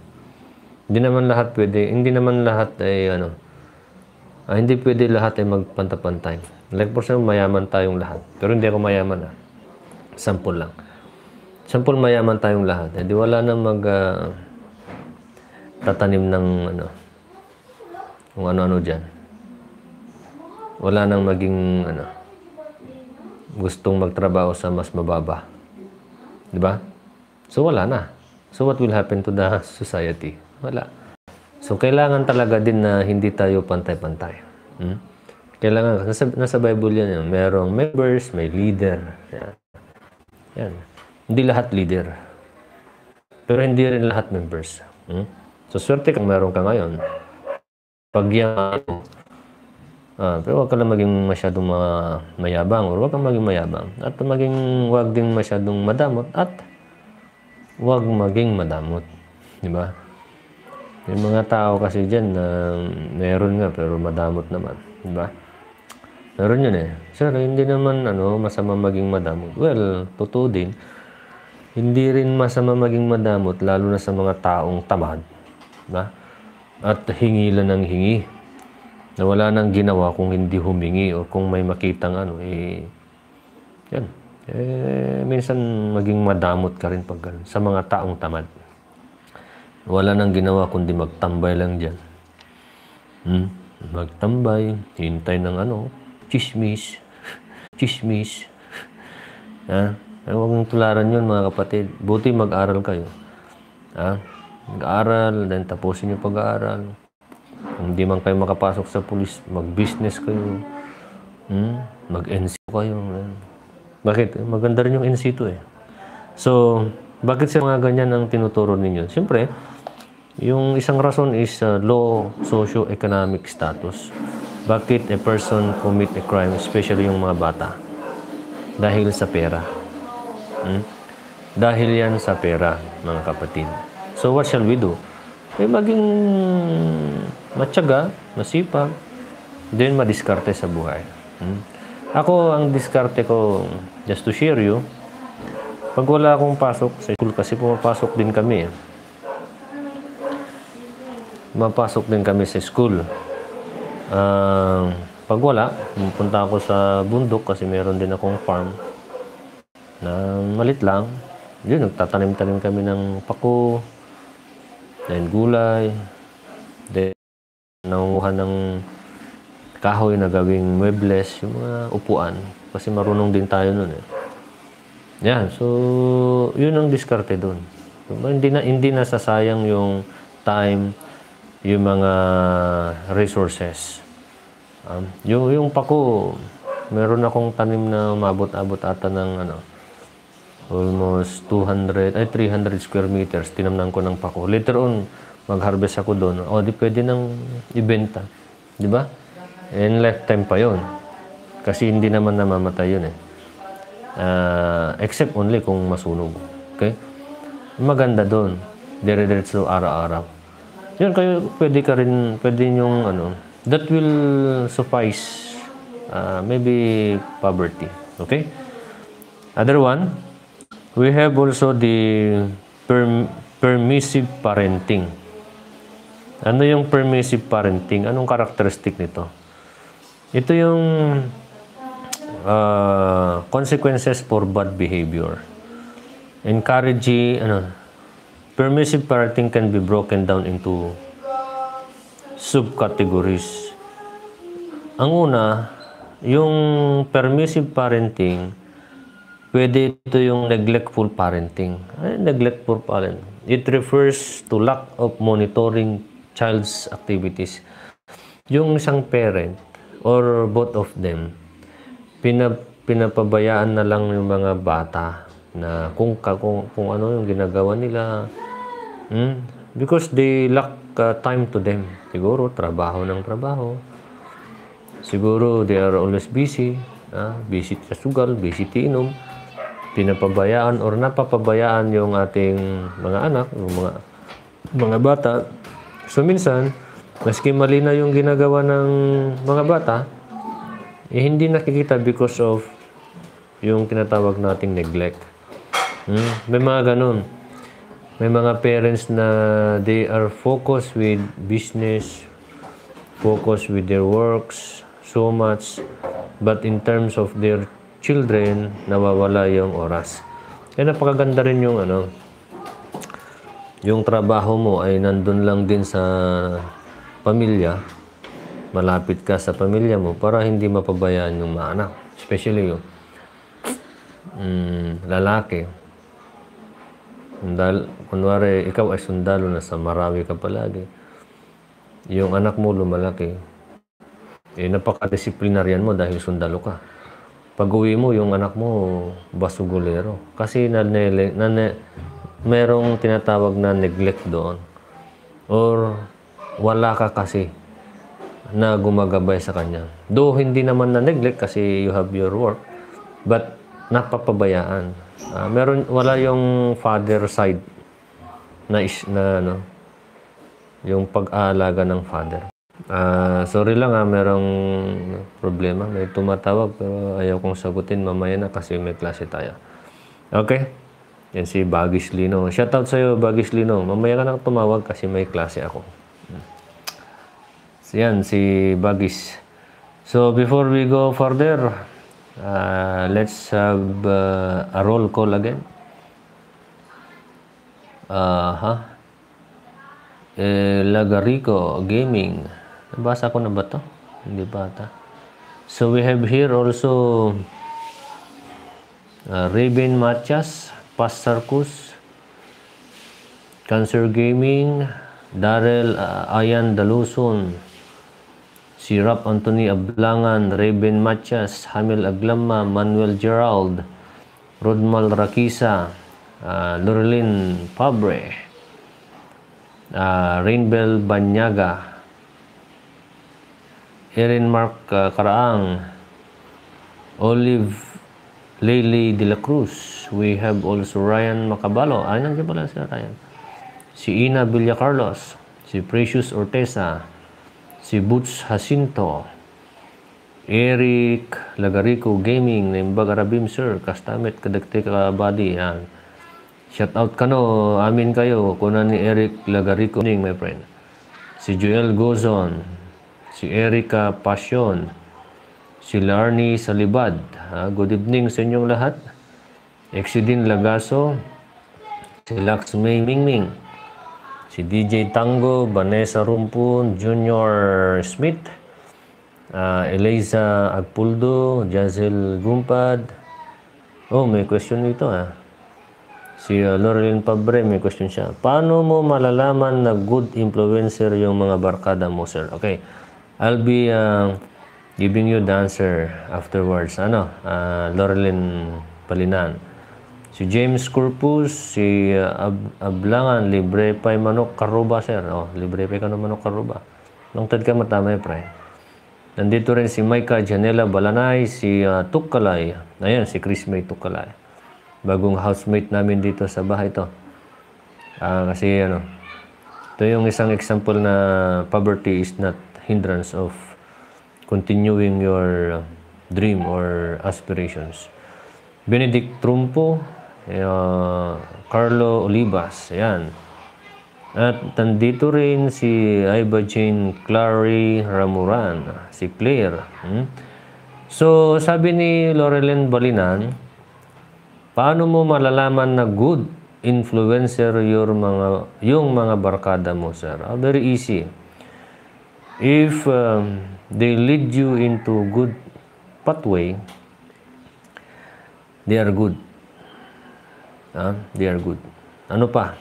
Hindi naman lahat pwede, hindi naman lahat ay eh, ano, ah, hindi pwede lahat ay eh, magpantapantay. Like for example, mayaman tayong lahat. Pero hindi ako mayaman ah. Sample lang. Sample mayaman tayong lahat. Hindi eh, wala nang mag... Uh, tatanim ng ano, kung ano-ano dyan. Wala nang maging ano, gustong magtrabaho sa mas mababa. Di ba? So wala na. So what will happen to the society? Wala. So kailangan talaga din na hindi tayo pantay-pantay. Hmm? Kailangan, nasa, nasa Bible yan, yan. merong members, may leader. Yan. yan. Hindi lahat leader. Pero hindi rin lahat members. Hmm? So, swerte kung meron ka ngayon. Pagyaman mo. Ah, pero huwag ka lang maging masyadong ma- mayabang or huwag kang maging mayabang. At maging huwag din masyadong madamot at huwag maging madamot. Di ba? May mga tao kasi dyan na meron nga pero madamot naman. Di ba? Meron yun eh. Sir, hindi naman ano, masama maging madamot. Well, totoo din. Hindi rin masama maging madamot lalo na sa mga taong tamad na? at hingi lang ng hingi na wala nang ginawa kung hindi humingi o kung may makitang ano eh yan eh minsan maging madamot ka rin pag ganun sa mga taong tamad wala nang ginawa kundi magtambay lang diyan hmm? magtambay hintay ng ano chismis chismis ha ah, eh, huwag mong tularan yun mga kapatid buti mag-aral kayo ha ah, mag-aral, then tapusin yung pag-aaral. Kung hindi man kayo makapasok sa pulis, mag-business kayo. Hmm? Mag-NC kayo. Man. Bakit? Maganda rin yung NC to eh. So, bakit sa mga ganyan ang tinuturo ninyo? Siyempre, yung isang rason is uh, low socio-economic status. Bakit a person commit a crime, especially yung mga bata? Dahil sa pera. Hmm? Dahil yan sa pera, mga kapatid. So what shall we do? Eh, maging matyaga, masipag, then madiskarte sa buhay. Hmm? Ako, ang diskarte ko, just to share you, pag wala akong pasok sa school, kasi pumapasok din kami. Eh. Mapasok din kami sa school. Uh, pag wala, pumunta ako sa bundok kasi meron din akong farm na malit lang. Yun, nagtatanim-tanim kami ng pako, then gulay, then nanguha ng kahoy na gagawing muebles, yung mga upuan. Kasi marunong din tayo nun eh. Yan, so yun ang diskarte dun. Hindi na hindi nasasayang yung time, yung mga resources. Um, yung, yung pako, meron akong tanim na umabot-abot ata ng ano, almost 200 ay 300 square meters tinamnan ko ng pako later on mag-harvest ako doon o di pwede nang ibenta di ba and lifetime pa yon kasi hindi naman namamatay yun eh uh, except only kung masunog okay maganda doon dire-diretso araw-araw yun kayo pwede ka rin pwede yung ano that will suffice uh, maybe poverty okay other one We have also the perm permissive parenting. Ano yung permissive parenting? Anong karakteristik nito? Ito yung uh, consequences for bad behavior. Encouraging, ano, permissive parenting can be broken down into subcategories. Ang una, yung permissive parenting Pwede ito yung neglectful parenting. Ay, neglectful parenting. It refers to lack of monitoring child's activities. Yung isang parent or both of them, pinap pinapabayaan na lang yung mga bata na kung kung, kung ano yung ginagawa nila. Hmm? Because they lack uh, time to them. Siguro trabaho ng trabaho. Siguro they are always busy. Ah, busy sa sugal, busy tinom pinapabayaan or napapabayaan yung ating mga anak, yung mga mga bata. So minsan, maski mali na yung ginagawa ng mga bata, eh, hindi nakikita because of yung tinatawag nating neglect. Hmm? May mga ganun. May mga parents na they are focused with business, focused with their works so much, but in terms of their children, nawawala yung oras. Kaya eh, napakaganda rin yung ano, yung trabaho mo ay nandun lang din sa pamilya, malapit ka sa pamilya mo para hindi mapabayaan yung mga anak. Especially yung mm, lalaki. Sundal, kunwari, ikaw ay sundalo na sa marawi ka palagi. Yung anak mo lumalaki. Eh, napaka-disciplinaryan mo dahil sundalo ka pag uwi mo, yung anak mo, basugulero. Kasi nanele, nane, merong tinatawag na neglect doon. Or wala ka kasi na gumagabay sa kanya. Do hindi naman na neglect kasi you have your work, but napapabayaan. Uh, meron wala yung father side na is na ano yung pag-aalaga ng father. Ah, sorry lang ha, ah, merong problema. May tumatawag pero ayaw kong sagutin mamaya na kasi may klase tayo. Okay? Yan si Bagis Lino. Shoutout sa'yo, Bagis Lino. Mamaya ka na tumawag kasi may klase ako. So, hmm. yan, si Bagis. So, before we go further, uh, let's have uh, a roll call again. Uh, huh? Eh, Lagarico Gaming. Nabasa ko na ba to? Hindi ba ata. So we have here also uh, Raven Matias, Past Sarkus, Cancer Gaming, Darrell uh, Ayan Daluson, si Rap Anthony Ablangan, Raven Matias, Hamil Aglama, Manuel Gerald, Rodmal Rakisa, uh, Lurlin Pabre, uh, Rainbel Banyaga, Erin Mark uh, Karaang, Olive Lily De La Cruz. We have also Ryan Macabalo. Ay, nandiyan pala si Ryan. Si Ina Villa Carlos. Si Precious Ortesa. Si Boots Jacinto. Eric Lagarico Gaming. Naimbag Arabim Sir. Kastamit kadagte ka body. Yan. Shout out ka no. Amin kayo. Kunan ni Eric Lagarico Gaming, my friend. Si Joel Gozon si Erica Pasyon, si Larny Salibad. Uh, good evening sa inyong lahat. Exidin Lagaso, si Lax May Mingming, si DJ Tango, Vanessa Rumpun, Junior Smith, uh, Eliza Agpuldo, Jazel Gumpad. Oh, may question dito ha. Ah. Si uh, Laureline Pabre, may question siya. Paano mo malalaman na good influencer yung mga barkada mo, sir? Okay. I'll be uh, giving you the answer afterwards. Ano? Uh, ah, Lorelyn Palinan. Si James Corpus, si uh, Ab Ablangan, libre pa yung manok karuba, sir. Oh, libre pa yung manok karuba. Lungtad ka matamay, pre. Nandito rin si Maika Janela Balanay, si uh, ah, Tukalay. Ayan, si Chris May Tukalay. Bagong housemate namin dito sa bahay to. Uh, kasi ano, ito yung isang example na poverty is not hindrance of continuing your uh, dream or aspirations. Benedict Trumpo, uh, Carlo Olivas, ayan. At nandito rin si Iba Jane Clary Ramuran, si Claire. Hmm? So, sabi ni Lorelen Balinan, paano mo malalaman na good influencer your mga, yung mga barkada mo, sir? Ah, very easy if um, they lead you into good pathway they are good uh, they are good ano pa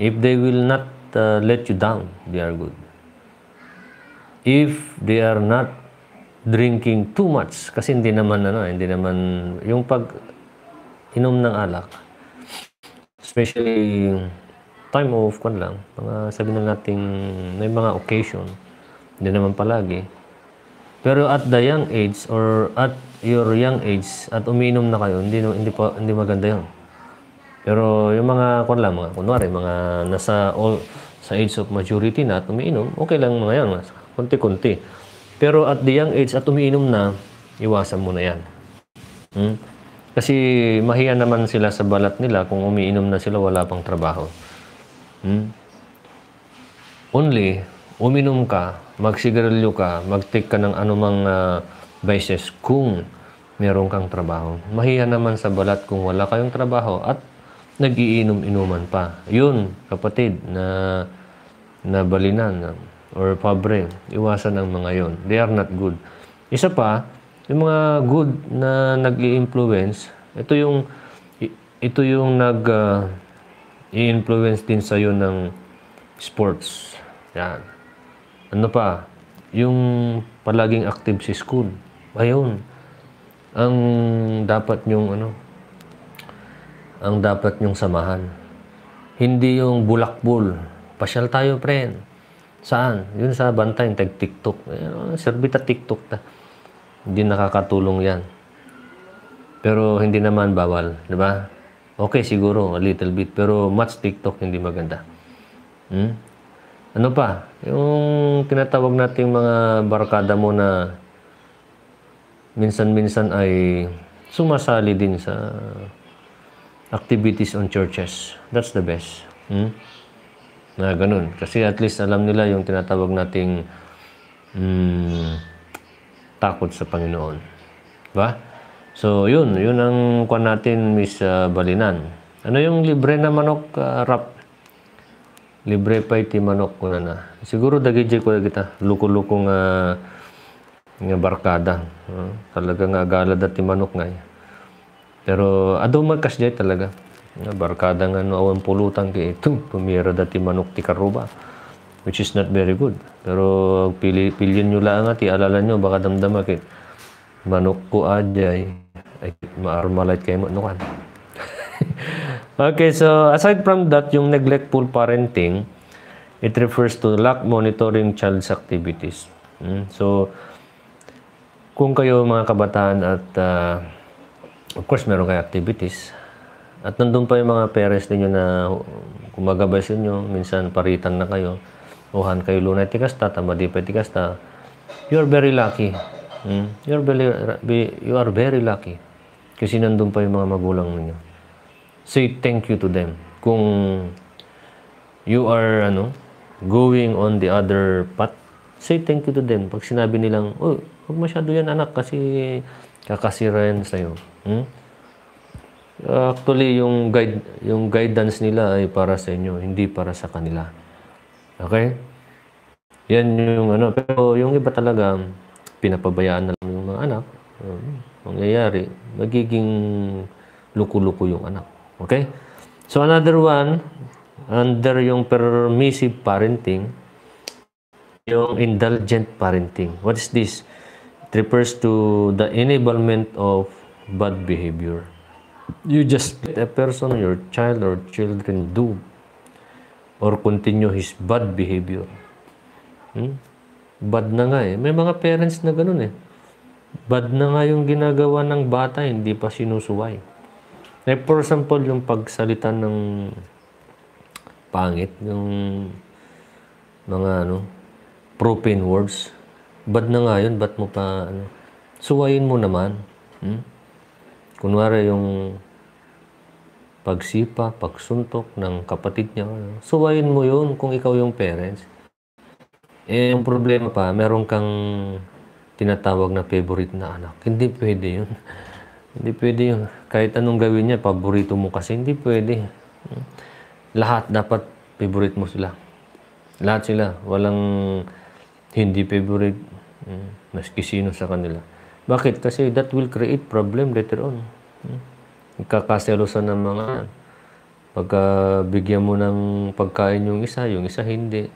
if they will not uh, let you down they are good if they are not drinking too much kasi hindi naman ano hindi naman yung pag inom ng alak especially time of kan lang mga sabi na nating may mga occasion hindi naman palagi. Pero at the young age or at your young age at uminom na kayo, hindi hindi pa hindi maganda 'yon. Pero yung mga kun lang, mga kunwari, mga nasa all sa age of maturity na at umiinom, okay lang mga 'yan, konti-konti. Pero at the young age at umiinom na, iwasan mo na 'yan. Hmm? Kasi mahiya naman sila sa balat nila kung umiinom na sila wala pang trabaho. Hmm? Only uminom ka, magsigarilyo ka, magtik take ka ng anumang uh, ah, vices kung meron kang trabaho. Mahiya naman sa balat kung wala kayong trabaho at nagiinom-inuman pa. Yun, kapatid, na na balinan or pobre, iwasan ng mga yon. They are not good. Isa pa, yung mga good na nag-i-influence, ito yung ito yung nag uh, i-influence din sa iyo ng sports. Yan ano pa, yung palaging active si school. Ayun. Ang dapat nyong ano, ang dapat nyong samahan. Hindi yung bulakbol. Pasyal tayo, friend. Saan? Yun sa banta bantay, tag TikTok. Ayun, oh, TikTok ta. Hindi nakakatulong yan. Pero hindi naman bawal, di ba? Okay siguro, a little bit. Pero much TikTok hindi maganda. Hmm? ano pa, yung tinatawag nating mga barkada mo na minsan-minsan ay sumasali din sa activities on churches. That's the best. Hmm? Na ganun. Kasi at least alam nila yung tinatawag nating hmm, takot sa Panginoon. Ba? So, yun. Yun ang kwan natin, Miss ah, Balinan. Ano yung libre na manok uh, wrap? libre pa iti manok ko na na. Siguro dagiti ko kita luko-luko nga nga barkada. Uh, talaga nga agala da ti manok nga. Eh. Pero ado magkas jay talaga. Nga barkada nga no awan pulutan kay ito pumira dati manok ti karuba which is not very good. Pero pili pilyon nyo lang ti alala nyo baka damdamakit manok ko adyay eh. ay maarmalite kay mo no okay, so aside from that, yung neglectful parenting, it refers to lack monitoring child's activities. Mm? So, kung kayo mga kabataan at uh, of course meron kayo activities at nandun pa yung mga parents ninyo na kumagabay sa inyo, minsan paritan na kayo, uhan kayo lunay tikasta, tamadi pa tikasta, you are very lucky. Mm? You, are very, you are very lucky kasi nandun pa yung mga magulang ninyo say thank you to them. Kung you are ano, going on the other path, say thank you to them. Pag sinabi nilang, oh, huwag masyado yan anak kasi kakasira yan sa'yo. Hmm? Actually, yung, guide, yung guidance nila ay para sa inyo, hindi para sa kanila. Okay? Yan yung ano. Pero yung iba talaga, pinapabayaan na lang yung mga anak. Um, mangyayari, magiging luko-luko yung anak. Okay? So another one, under yung permissive parenting, yung indulgent parenting. What is this? It refers to the enablement of bad behavior. You just let a person, your child or children do or continue his bad behavior. Hmm? Bad na nga eh. May mga parents na ganun eh. Bad na nga yung ginagawa ng bata, hindi pa sinusuway. Like for example, yung pagsalita ng pangit, yung mga ano, profane words. Bad na nga yun, ba't mo pa ano? Suwayin mo naman. Hmm? Kunwari yung pagsipa, pagsuntok ng kapatid niya. Ano? Suwayin mo yun kung ikaw yung parents. Eh, yung problema pa, meron kang tinatawag na favorite na anak. Hindi pwede yun. Hindi pwede yun. Kahit anong gawin niya, paborito mo kasi, hindi pwede. Lahat dapat favorite mo sila. Lahat sila. Walang hindi favorite. Hmm. Maski sino sa kanila. Bakit? Kasi that will create problem later on. Hmm. Kakaselosan ng mga pagka bigyan mo ng pagkain yung isa, yung isa hindi.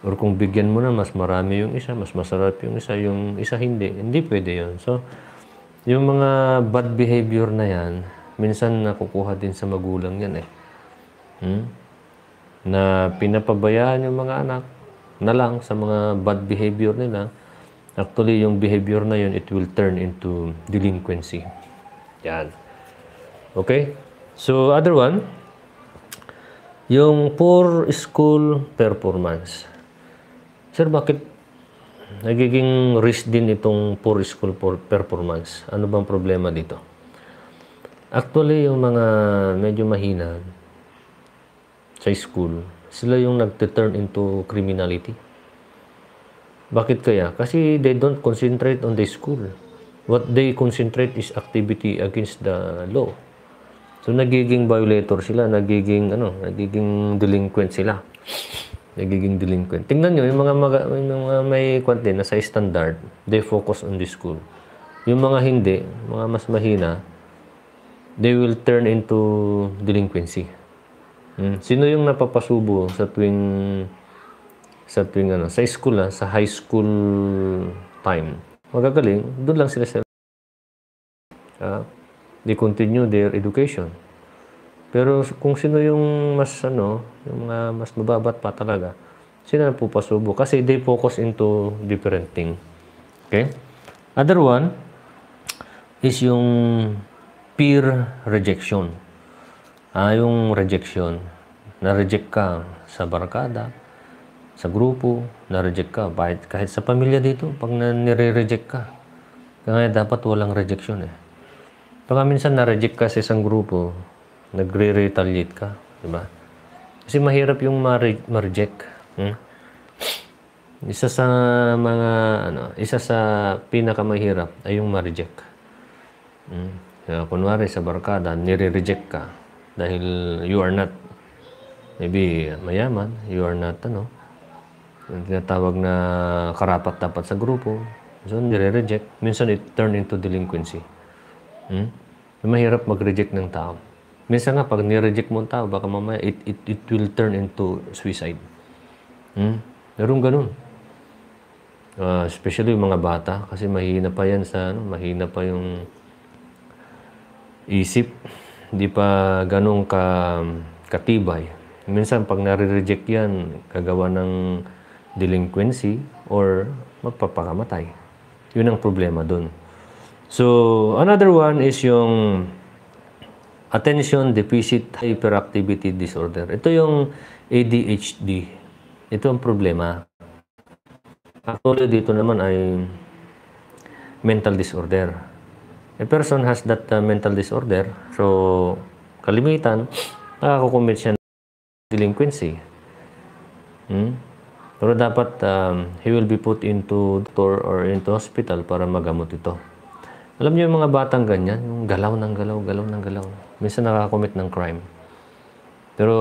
Or kung bigyan mo na, mas marami yung isa, mas masarap yung isa, yung isa hindi. Hindi pwede yun. So, yung mga bad behavior na yan, minsan nakukuha din sa magulang yan eh. Hmm? Na pinapabayaan yung mga anak na lang sa mga bad behavior nila. Actually, yung behavior na yun, it will turn into delinquency. Yan. Okay? So, other one, yung poor school performance. Sir, bakit nagiging risk din itong poor school performance. Ano bang problema dito? Actually, yung mga medyo mahina sa school, sila yung nagte-turn into criminality. Bakit kaya? Kasi they don't concentrate on the school. What they concentrate is activity against the law. So nagiging violator sila, nagiging ano, nagiging delinquent sila nagiging delinquent. Tingnan nyo, yung mga, maga, yung mga may kwant na nasa standard, they focus on the school. Yung mga hindi, mga mas mahina, they will turn into delinquency. Hmm. Sino yung napapasubo sa tuwing sa tuwing ano, sa school ha, ah, sa high school time. Magagaling, doon lang sila sa uh, they continue their education. Pero kung sino yung mas ano, yung mga mas mababat pa talaga, sila na pupasubo kasi they focus into different thing. Okay? Other one is yung peer rejection. Ah, yung rejection. Na-reject ka sa barkada, sa grupo, na-reject ka. Kahit, kahit sa pamilya dito, pag nire-reject ka. Kaya dapat walang rejection eh. Pag minsan na-reject ka sa isang grupo, nagre-retaliate ka, di ba? Kasi mahirap yung ma-reject. Hmm? Isa sa mga ano, isa sa pinakamahirap ay yung ma-reject. Hmm? Kaya kunwari sa barkada, nire-reject ka dahil you are not maybe mayaman, you are not ano, yung tinatawag na karapat dapat sa grupo. So, nire-reject. Minsan it turn into delinquency. Hmm? Mahirap mag-reject ng tao. Minsan nga, pag nireject mo ang tao, baka mamaya it, it, it will turn into suicide. Hmm? Meron ganun. Uh, especially yung mga bata, kasi mahina pa yan sa, ano, mahina pa yung isip. Hindi pa ganun ka, katibay. Minsan, pag nare-reject yan, kagawa ng delinquency or magpapakamatay. Yun ang problema dun. So, another one is yung Attention Deficit Hyperactivity Disorder. Ito yung ADHD. Ito ang problema. Actually, dito naman ay mental disorder. A person has that uh, mental disorder. So, kalimitan, nakakukumit siya ng delinquency. Hmm? Pero dapat um, he will be put into doctor or into hospital para magamot ito. Alam niyo yung mga batang ganyan, yung galaw ng galaw, galaw ng galaw. Minsan nakakommit ng crime. Pero,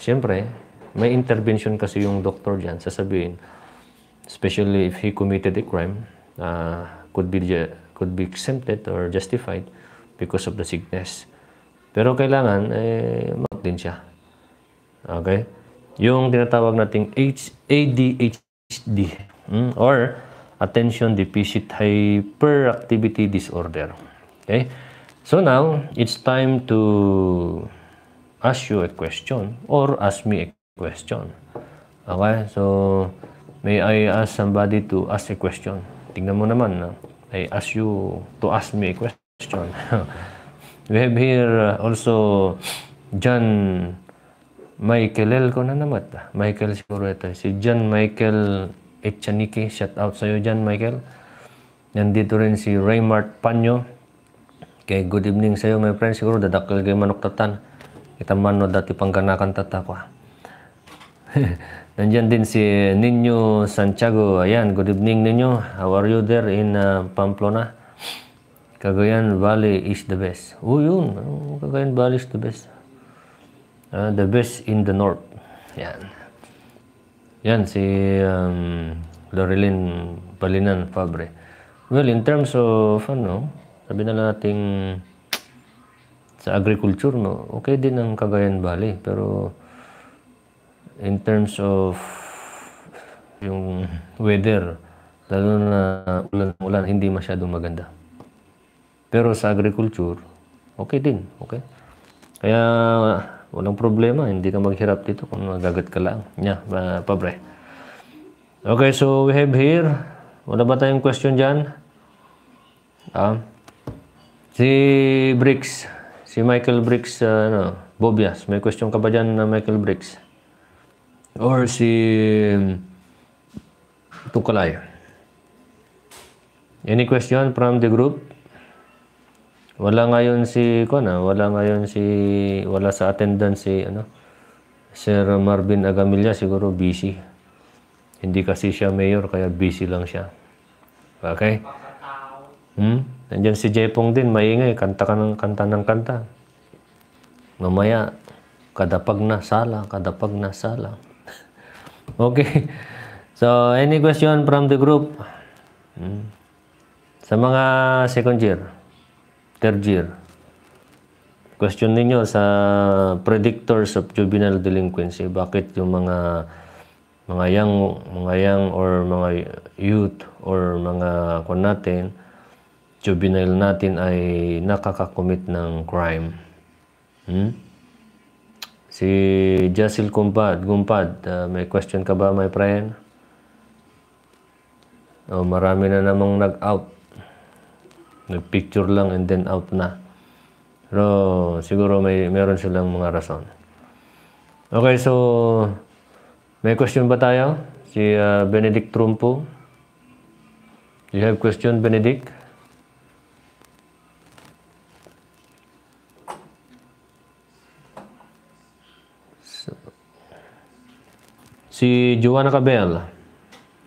siyempre, may intervention kasi yung doktor dyan, sasabihin, especially if he committed a crime, uh, could be could be exempted or justified because of the sickness. Pero kailangan, eh, mag din siya. Okay? Yung tinatawag nating ADHD mm, or attention deficit hyperactivity disorder. Okay? So now, it's time to ask you a question or ask me a question. Okay? So, may I ask somebody to ask a question? Tingnan mo naman na I ask you to ask me a question. We have here uh, also John Michael Elco na naman. Ah. Michael siguro Si John Michael Echaniki. Shout out sa'yo dyan, Michael. Nandito rin si Raymart Panyo. Okay, good evening sa'yo, my friend. Siguro dadakil kayo manok tatan. Kita man no dati pangganakan tata ko. Ah. Nandiyan din si Ninyo Santiago. Ayan, good evening Ninyo. How are you there in uh, Pamplona? Cagayan Valley is the best. Oh, yun. Cagayan Valley is the best. Uh, the best in the north. Ayan. Yan, si um, Loreline Balinan Fabre. Well, in terms of, ano, sabi na nating sa agriculture, no, okay din ang Cagayan Valley. Pero, in terms of yung weather, lalo na ulan-ulan, hindi masyadong maganda. Pero sa agriculture, okay din, okay? Kaya, Walang problema, hindi ka maghirap dito kung magagat ka lang. Yeah, pabre. Okay, so we have here. Wala ba tayong question dyan? Ah, si Briggs. Si Michael Briggs, uh, ano, Bobias. May question ka ba dyan na Michael Briggs? Or si Tukalay. Any question from the group? Wala ngayon si Kona, ano, wala ngayon si wala sa attendance si ano Sir Marvin Agamilla siguro busy. Hindi kasi siya mayor kaya busy lang siya. Okay? Hmm? Nandiyan si Jepong din, maingay. Kanta ka ng kanta ng kanta. Mamaya, kadapag na sala, kadapag na sala. okay. So, any question from the group? Hmm? Sa mga second year? third year. Question ninyo sa predictors of juvenile delinquency, bakit yung mga mga young, mga young or mga youth or mga kung natin, juvenile natin ay nakakakomit ng crime. Hmm? Si Jasil Kumpad, Gumpad, uh, may question ka ba my friend? Oh, marami na namang nag-out Nag-picture lang and then out na. Pero siguro may meron silang mga rason. Okay, so may question ba tayo? Si uh, Benedict Trumpo. You have question, Benedict? So, si Joanna Cabell.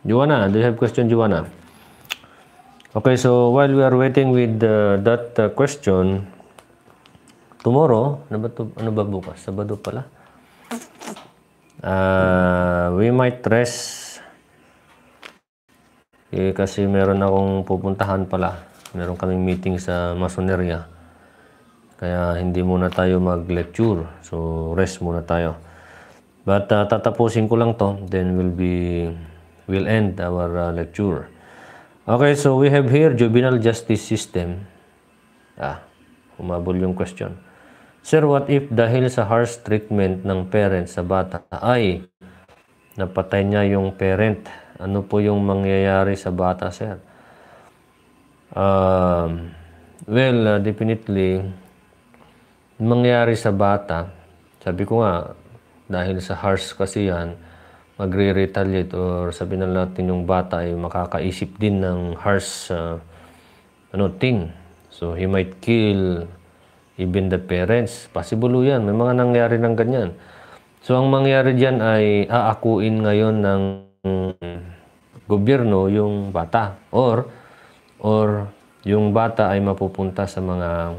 Joanna, do you have question, Joanna? Okay, so while we are waiting with uh, that uh, question, tomorrow, ano ba, to, ano ba bukas? Sabado pala. Uh, we might rest. Eh, kasi meron akong pupuntahan pala. Meron kaming meeting sa masoneria. Kaya hindi muna tayo mag-lecture. So, rest muna tayo. But uh, tatapusin ko lang to. Then we'll be, we'll end our uh, lecture. Okay, so we have here juvenile justice system. Ah, humabol yung question. Sir, what if dahil sa harsh treatment ng parent sa bata ay napatay niya yung parent? Ano po yung mangyayari sa bata, sir? Um, well, uh, definitely, mangyayari sa bata, sabi ko nga, dahil sa harsh kasi yan, magre-retaliate or sabihin na natin yung bata ay makakaisip din ng harsh uh, ano thing. So he might kill even the parents. Possible yan. May mga nangyari ng ganyan. So ang mangyari diyan ay aakuin ngayon ng gobyerno yung bata or or yung bata ay mapupunta sa mga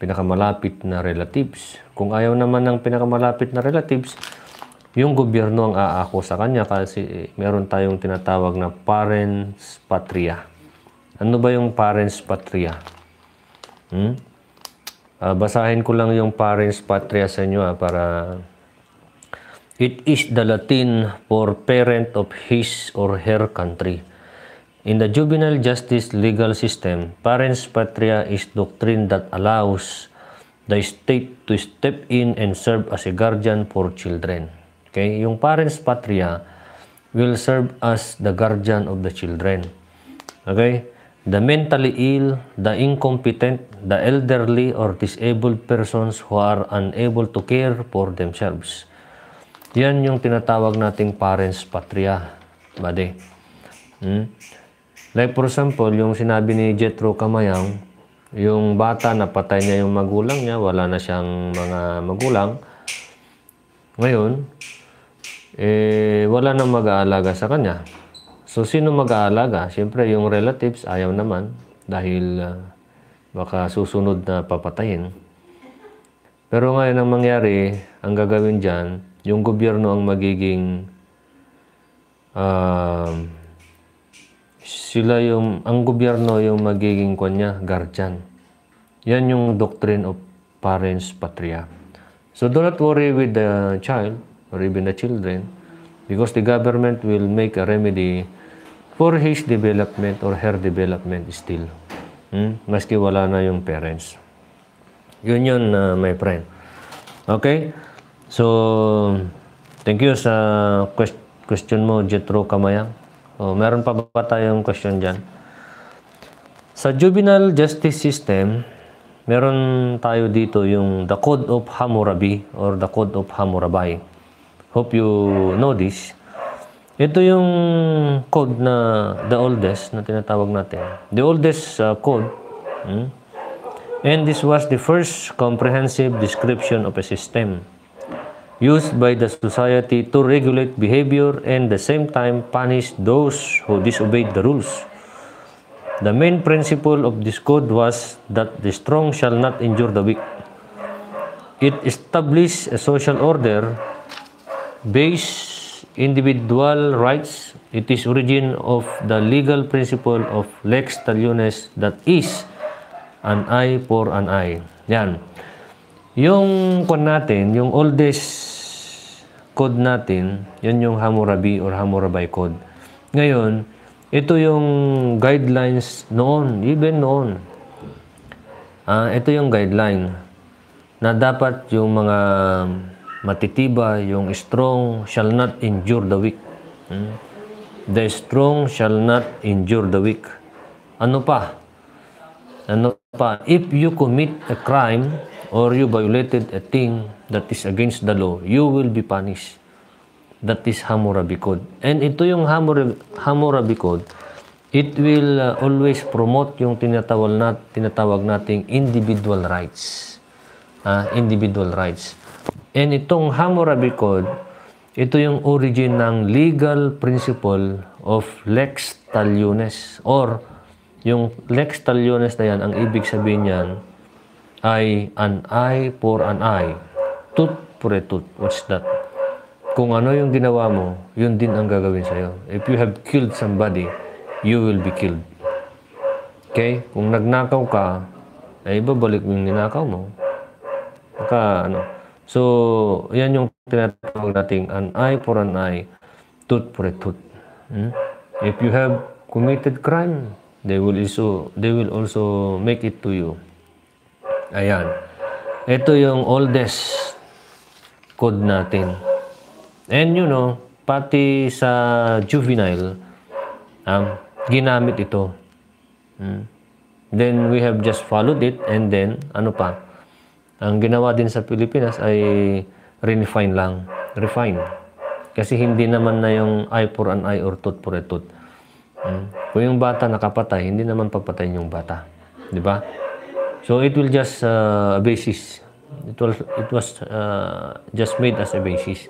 pinakamalapit na relatives. Kung ayaw naman ng pinakamalapit na relatives, yung gobyerno ang aako sa kanya kasi meron tayong tinatawag na parents patria. Ano ba yung parents patria? Hmm? Uh, basahin ko lang yung parents patria sa inyo ha, ah, para It is the Latin for parent of his or her country. In the juvenile justice legal system, parents patria is doctrine that allows the state to step in and serve as a guardian for children. Okay? Yung parents patria will serve as the guardian of the children. Okay? The mentally ill, the incompetent, the elderly or disabled persons who are unable to care for themselves. Yan yung tinatawag nating parents patria. Bade. Hmm? Like for example, yung sinabi ni Jetro Kamayang, yung bata napatay niya yung magulang niya, wala na siyang mga magulang. Ngayon, eh, wala nang mag-aalaga sa kanya. So, sino mag-aalaga? Siyempre, yung relatives, ayaw naman dahil uh, baka susunod na papatayin. Pero ngayon ang mangyari, ang gagawin dyan, yung gobyerno ang magiging uh, sila yung, ang gobyerno yung magiging kanya, guardian. Yan yung doctrine of parents patria. So do not worry with the child or even the children because the government will make a remedy for his development or her development still. Hmm? Maski wala na yung parents. Yun yun, uh, my friend. Okay? So, thank you sa quest question mo, Jethro Kamayang. Oh, meron pa ba tayong question dyan? Sa juvenile justice system, meron tayo dito yung the Code of Hammurabi or the Code of Hammurabi. Hope you know this. Ito yung code na the oldest na tinatawag natin. The oldest uh, code. Hmm? And this was the first comprehensive description of a system used by the society to regulate behavior and the same time punish those who disobeyed the rules. The main principle of this code was that the strong shall not injure the weak. It established a social order base individual rights, it is origin of the legal principle of lex talionis that is an eye for an eye. Yan. Yung kon natin, yung oldest code natin, yun yung Hammurabi or Hammurabi code. Ngayon, ito yung guidelines noon, even noon. Uh, ito yung guideline na dapat yung mga matitibay, yung strong shall not endure the weak. Hmm? The strong shall not endure the weak. Ano pa? Ano pa? If you commit a crime or you violated a thing that is against the law, you will be punished. That is Hammurabi Code. And ito yung Hammurabi, Hammurabi Code, it will uh, always promote yung tinatawag, nat, tinatawag nating individual rights. Uh, individual rights And itong Hammurabi Code, ito yung origin ng legal principle of lex talionis or yung lex talionis na yan, ang ibig sabihin niyan ay an eye for an eye. Tooth for a tooth. What's that? Kung ano yung ginawa mo, yun din ang gagawin sa'yo. If you have killed somebody, you will be killed. Okay? Kung nagnakaw ka, ay eh, babalik mo yung ninakaw mo. Baka ano, So, yan yung tinatawag nating an eye for an eye, tooth for a tooth. Hmm? If you have committed crime, they will also they will also make it to you. Ayan. Ito yung oldest code natin. And you know, pati sa juvenile, um, ginamit ito. Hmm? Then we have just followed it and then ano pa? Ang ginawa din sa Pilipinas ay refine lang. Refine. Kasi hindi naman na yung eye for an eye or tooth for a tooth. Hmm? Kung yung bata nakapatay, hindi naman papatayin yung bata. Di ba? So it will just uh, basis. It was, it was uh, just made as a basis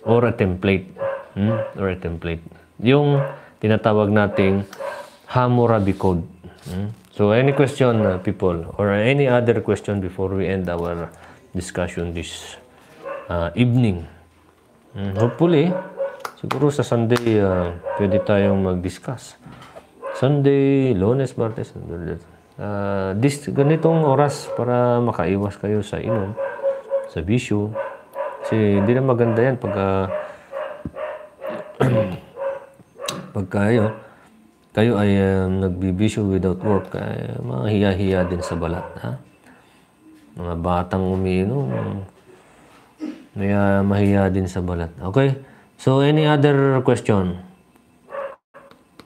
or a template. Hmm? Or a template. Yung tinatawag nating Hammurabi Code. Hmm? So any question, uh, people, or any other question before we end our discussion this uh, evening? Mm, hopefully, siguro sa Sunday, uh, pwede tayong mag-discuss. Sunday, Lunes, Martes, uh, this, ganitong oras para makaiwas kayo sa inom, sa bisyo. Kasi hindi na maganda yan pagka, pagka yun, eh, oh, kayo ay uh, nagbibisyo without work, ay uh, mga hiya-hiya din sa balat. Ha? Mga batang umiinom, may uh, mahiya din sa balat. Okay? So, any other question?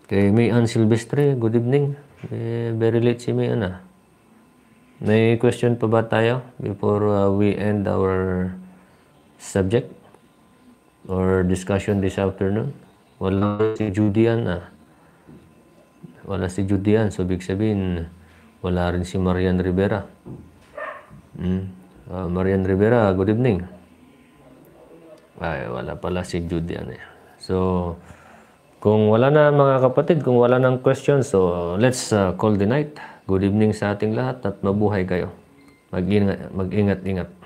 Kay May Ann Silvestre, good evening. Eh, very late si May Ann ah. May question pa ba tayo before uh, we end our subject or discussion this afternoon? Wala si Judian ah wala si Judian. So, big sabihin, wala rin si Marian Rivera. Hmm? Uh, Marian Rivera, good evening. Ay, wala pala si Judian eh. So, kung wala na mga kapatid, kung wala ng questions, so let's uh, call the night. Good evening sa ating lahat at mabuhay kayo. Mag-ingat-ingat. mag ingat ingat